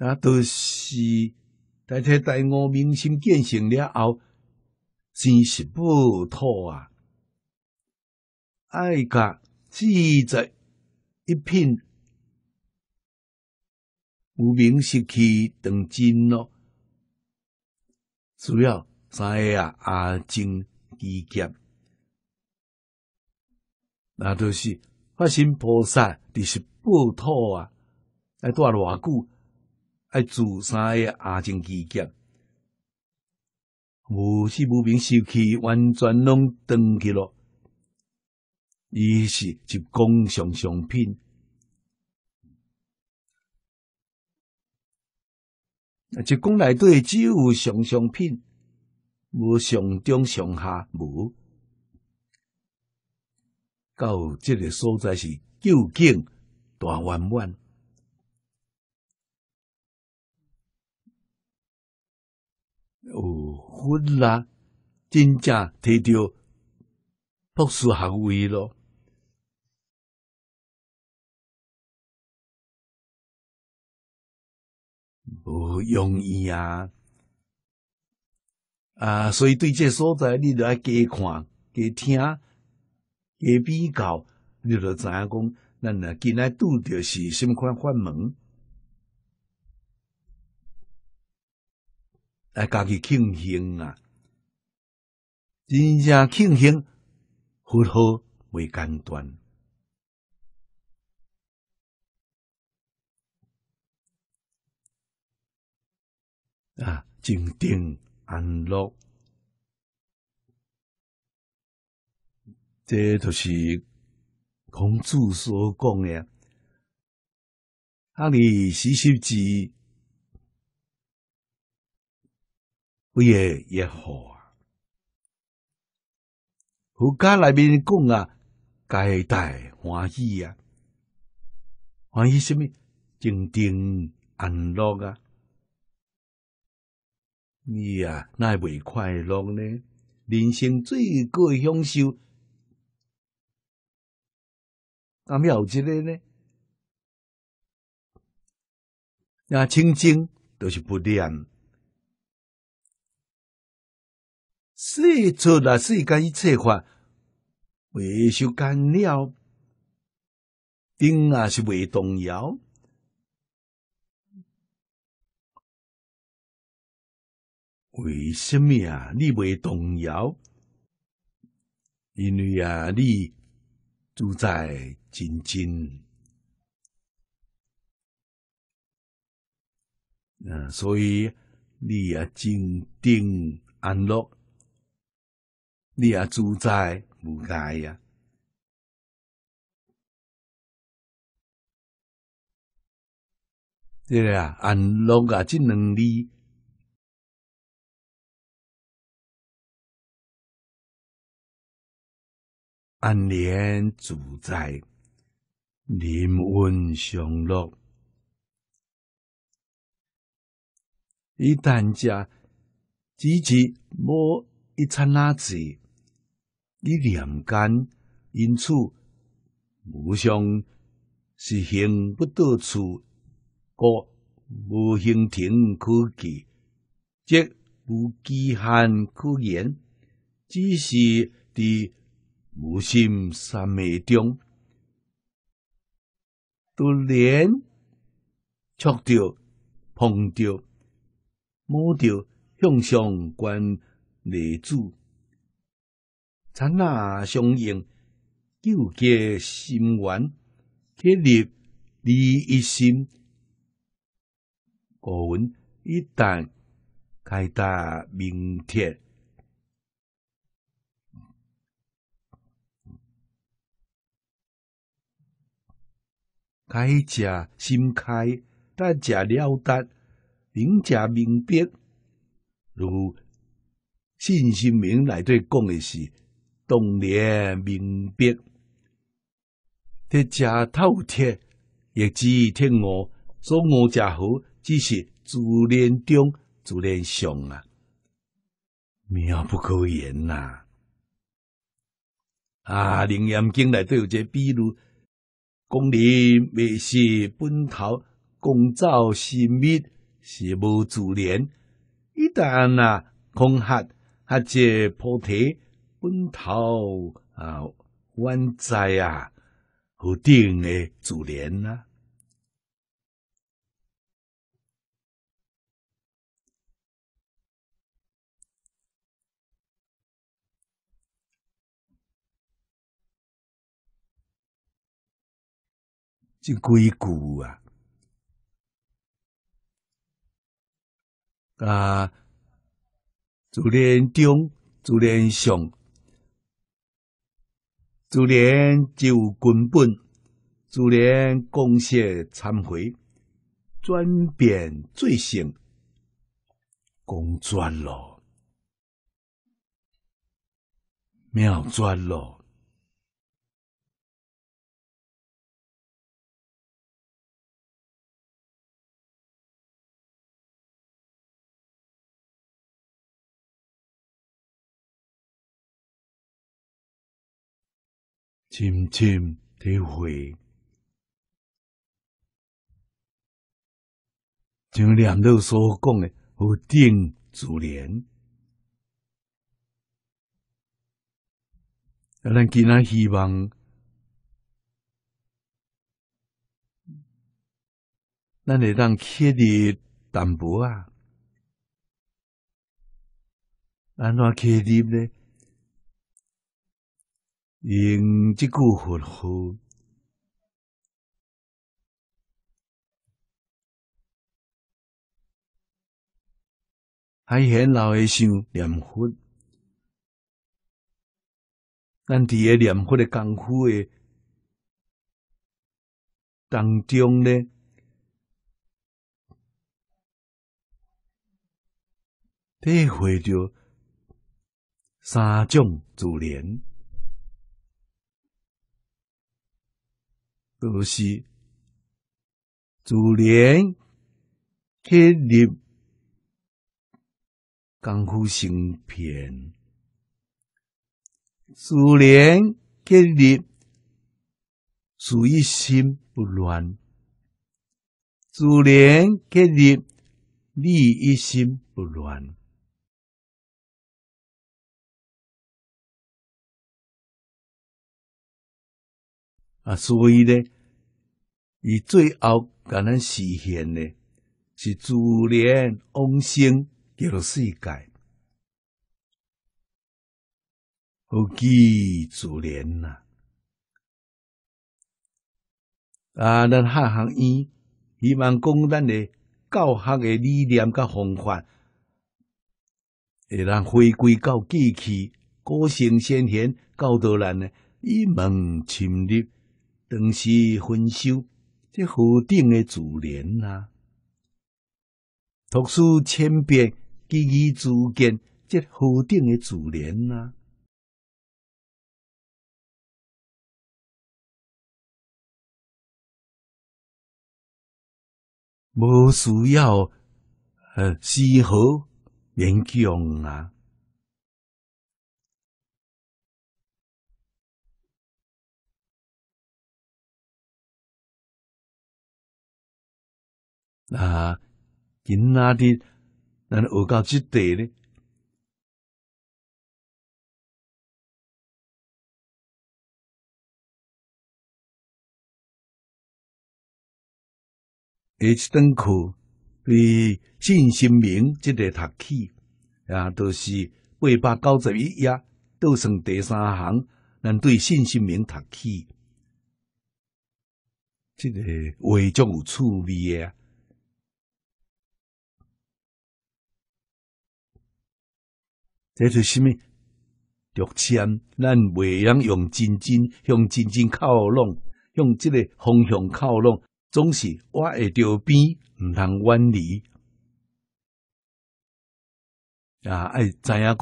A: 那都是大家大我明心建设
B: 了后，真是不妥啊。爱甲自者一片无名时气当真咯，主要三个啊，阿金机甲，那都是发身菩萨，你是不土啊？爱多偌久？爱住三个阿金机甲，无是无名时气，完全拢断去咯。伊是一工上上品，啊，一工内底只有上上品，无上中上下无。到这个所在是究竟大圆满。有
A: 分啦，真正提到博士学位咯。不容易啊！
B: 啊，所以对这所在，你就要加看、加听、加比较，你就知影讲，咱那今来拄着是甚物款法门，来家己庆幸啊！真正庆幸，佛号未
A: 间断。啊，静定安乐，这就是孔子所讲的。啊，你
B: 习习之，不也也好啊。佛家内面讲啊，皆大欢喜啊，欢喜什么？静定安乐啊。你呀，那会快乐呢？人生最高享受，
A: 阿妙即个呢？那清净都是不念，
B: 四错来四干一切法，维修
A: 干了，定啊是未动摇。为什么啊？你未动摇？因为啊，你
B: 自在真真。嗯，所以你也静定
A: 安乐，你也自在无碍呀。这个啊，安乐啊，这两字。安联自在，临温享乐。
B: 一旦食，只是无一餐垃圾。伊念间，因此无相是行不到处，故无行停可记，即无饥寒可言，只是伫。无心三昧中，都连触着、碰掉摸着，向上观内住，刹那相应，究竟心完，建立离一心，故云一旦开达明澈。该食心开，但食了达，明食明白。如信心明来对讲的是当然明白。得食透彻，亦只听我所我食好，只是自然中，自然上啊，妙不可言呐！啊，灵验经内底有个比如。讲人未是奔头，工造是灭，是无自然。一旦啊，恐吓，阿姐菩提奔头啊，万
A: 灾啊，何定诶自然啊？即几句啊！啊，
B: 自然中、自然上、助念就根本、自然共谢忏悔，转变罪性，共转咯，
A: 妙转咯。深深体会，
B: 从两老所讲的“无定自怜”，咱今仔希望，咱嚟当开啲淡薄啊，
A: 咱若开啲咧。用即句佛号，还显老诶想念佛。咱伫诶念佛诶功夫
B: 诶当中呢，体会着三种自然。都是自然去立功夫心片，自然去立主一心不乱，自
A: 然去立立一心不乱。啊，所以呢，伊最后甲咱实现
B: 呢，是自然往生教育世界，
A: 何其自然呐！啊，咱下项伊，希望讲
B: 咱的教学个理念甲方法，会咱回归到过去，个性先天教导咱呢，一门亲历。当时分修，这好顶的自然啊，
A: 读书千遍，记忆自见，这好顶的自然啊。无需要，呃，丝毫勉强啊。啊，今仔日咱恶教几代咧？一堂课比信息明，即个读起，啊，都是
B: 八百九十一页，倒算第三行，咱对信息明读
A: 起，即个话足有趣味啊！
B: 这是什么？钓签，咱未用用真针向真针靠拢，向这个方向靠拢，总是我会钓边，唔通远离。啊，爱知影讲？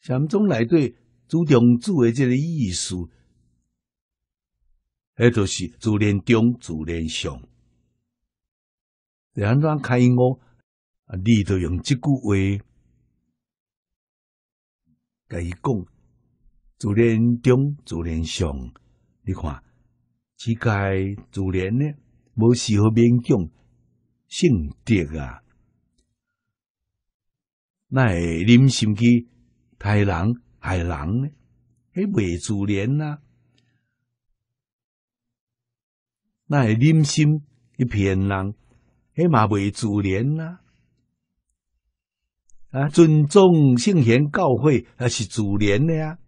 B: 禅宗内底主张主诶，这个意思，迄就是自然中自然上。安怎开悟？啊，你都用这句话。甲伊讲，自然中、自然上，你看，即界自然呢，无适合勉强，性德啊。那忍心机害人害人呢，迄袂自然啊，那忍心去骗人，迄嘛袂自然啊。啊，尊重圣贤教诲，那是自然的呀。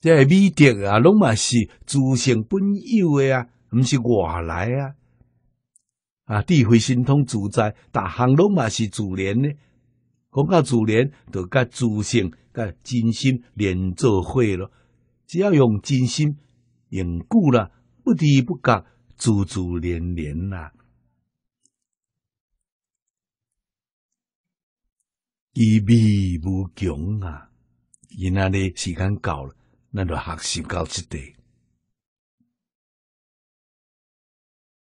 B: 这美德啊，拢嘛是自性本有的啊，毋是外来啊。啊，智慧神通自在，逐行拢嘛是自然的。讲到自然，就甲自性甲真心连做伙咯。只要用真心，用固了，不离不隔，自自然然啦。意味无穷啊！今仔日时间到了，咱就学习到即地。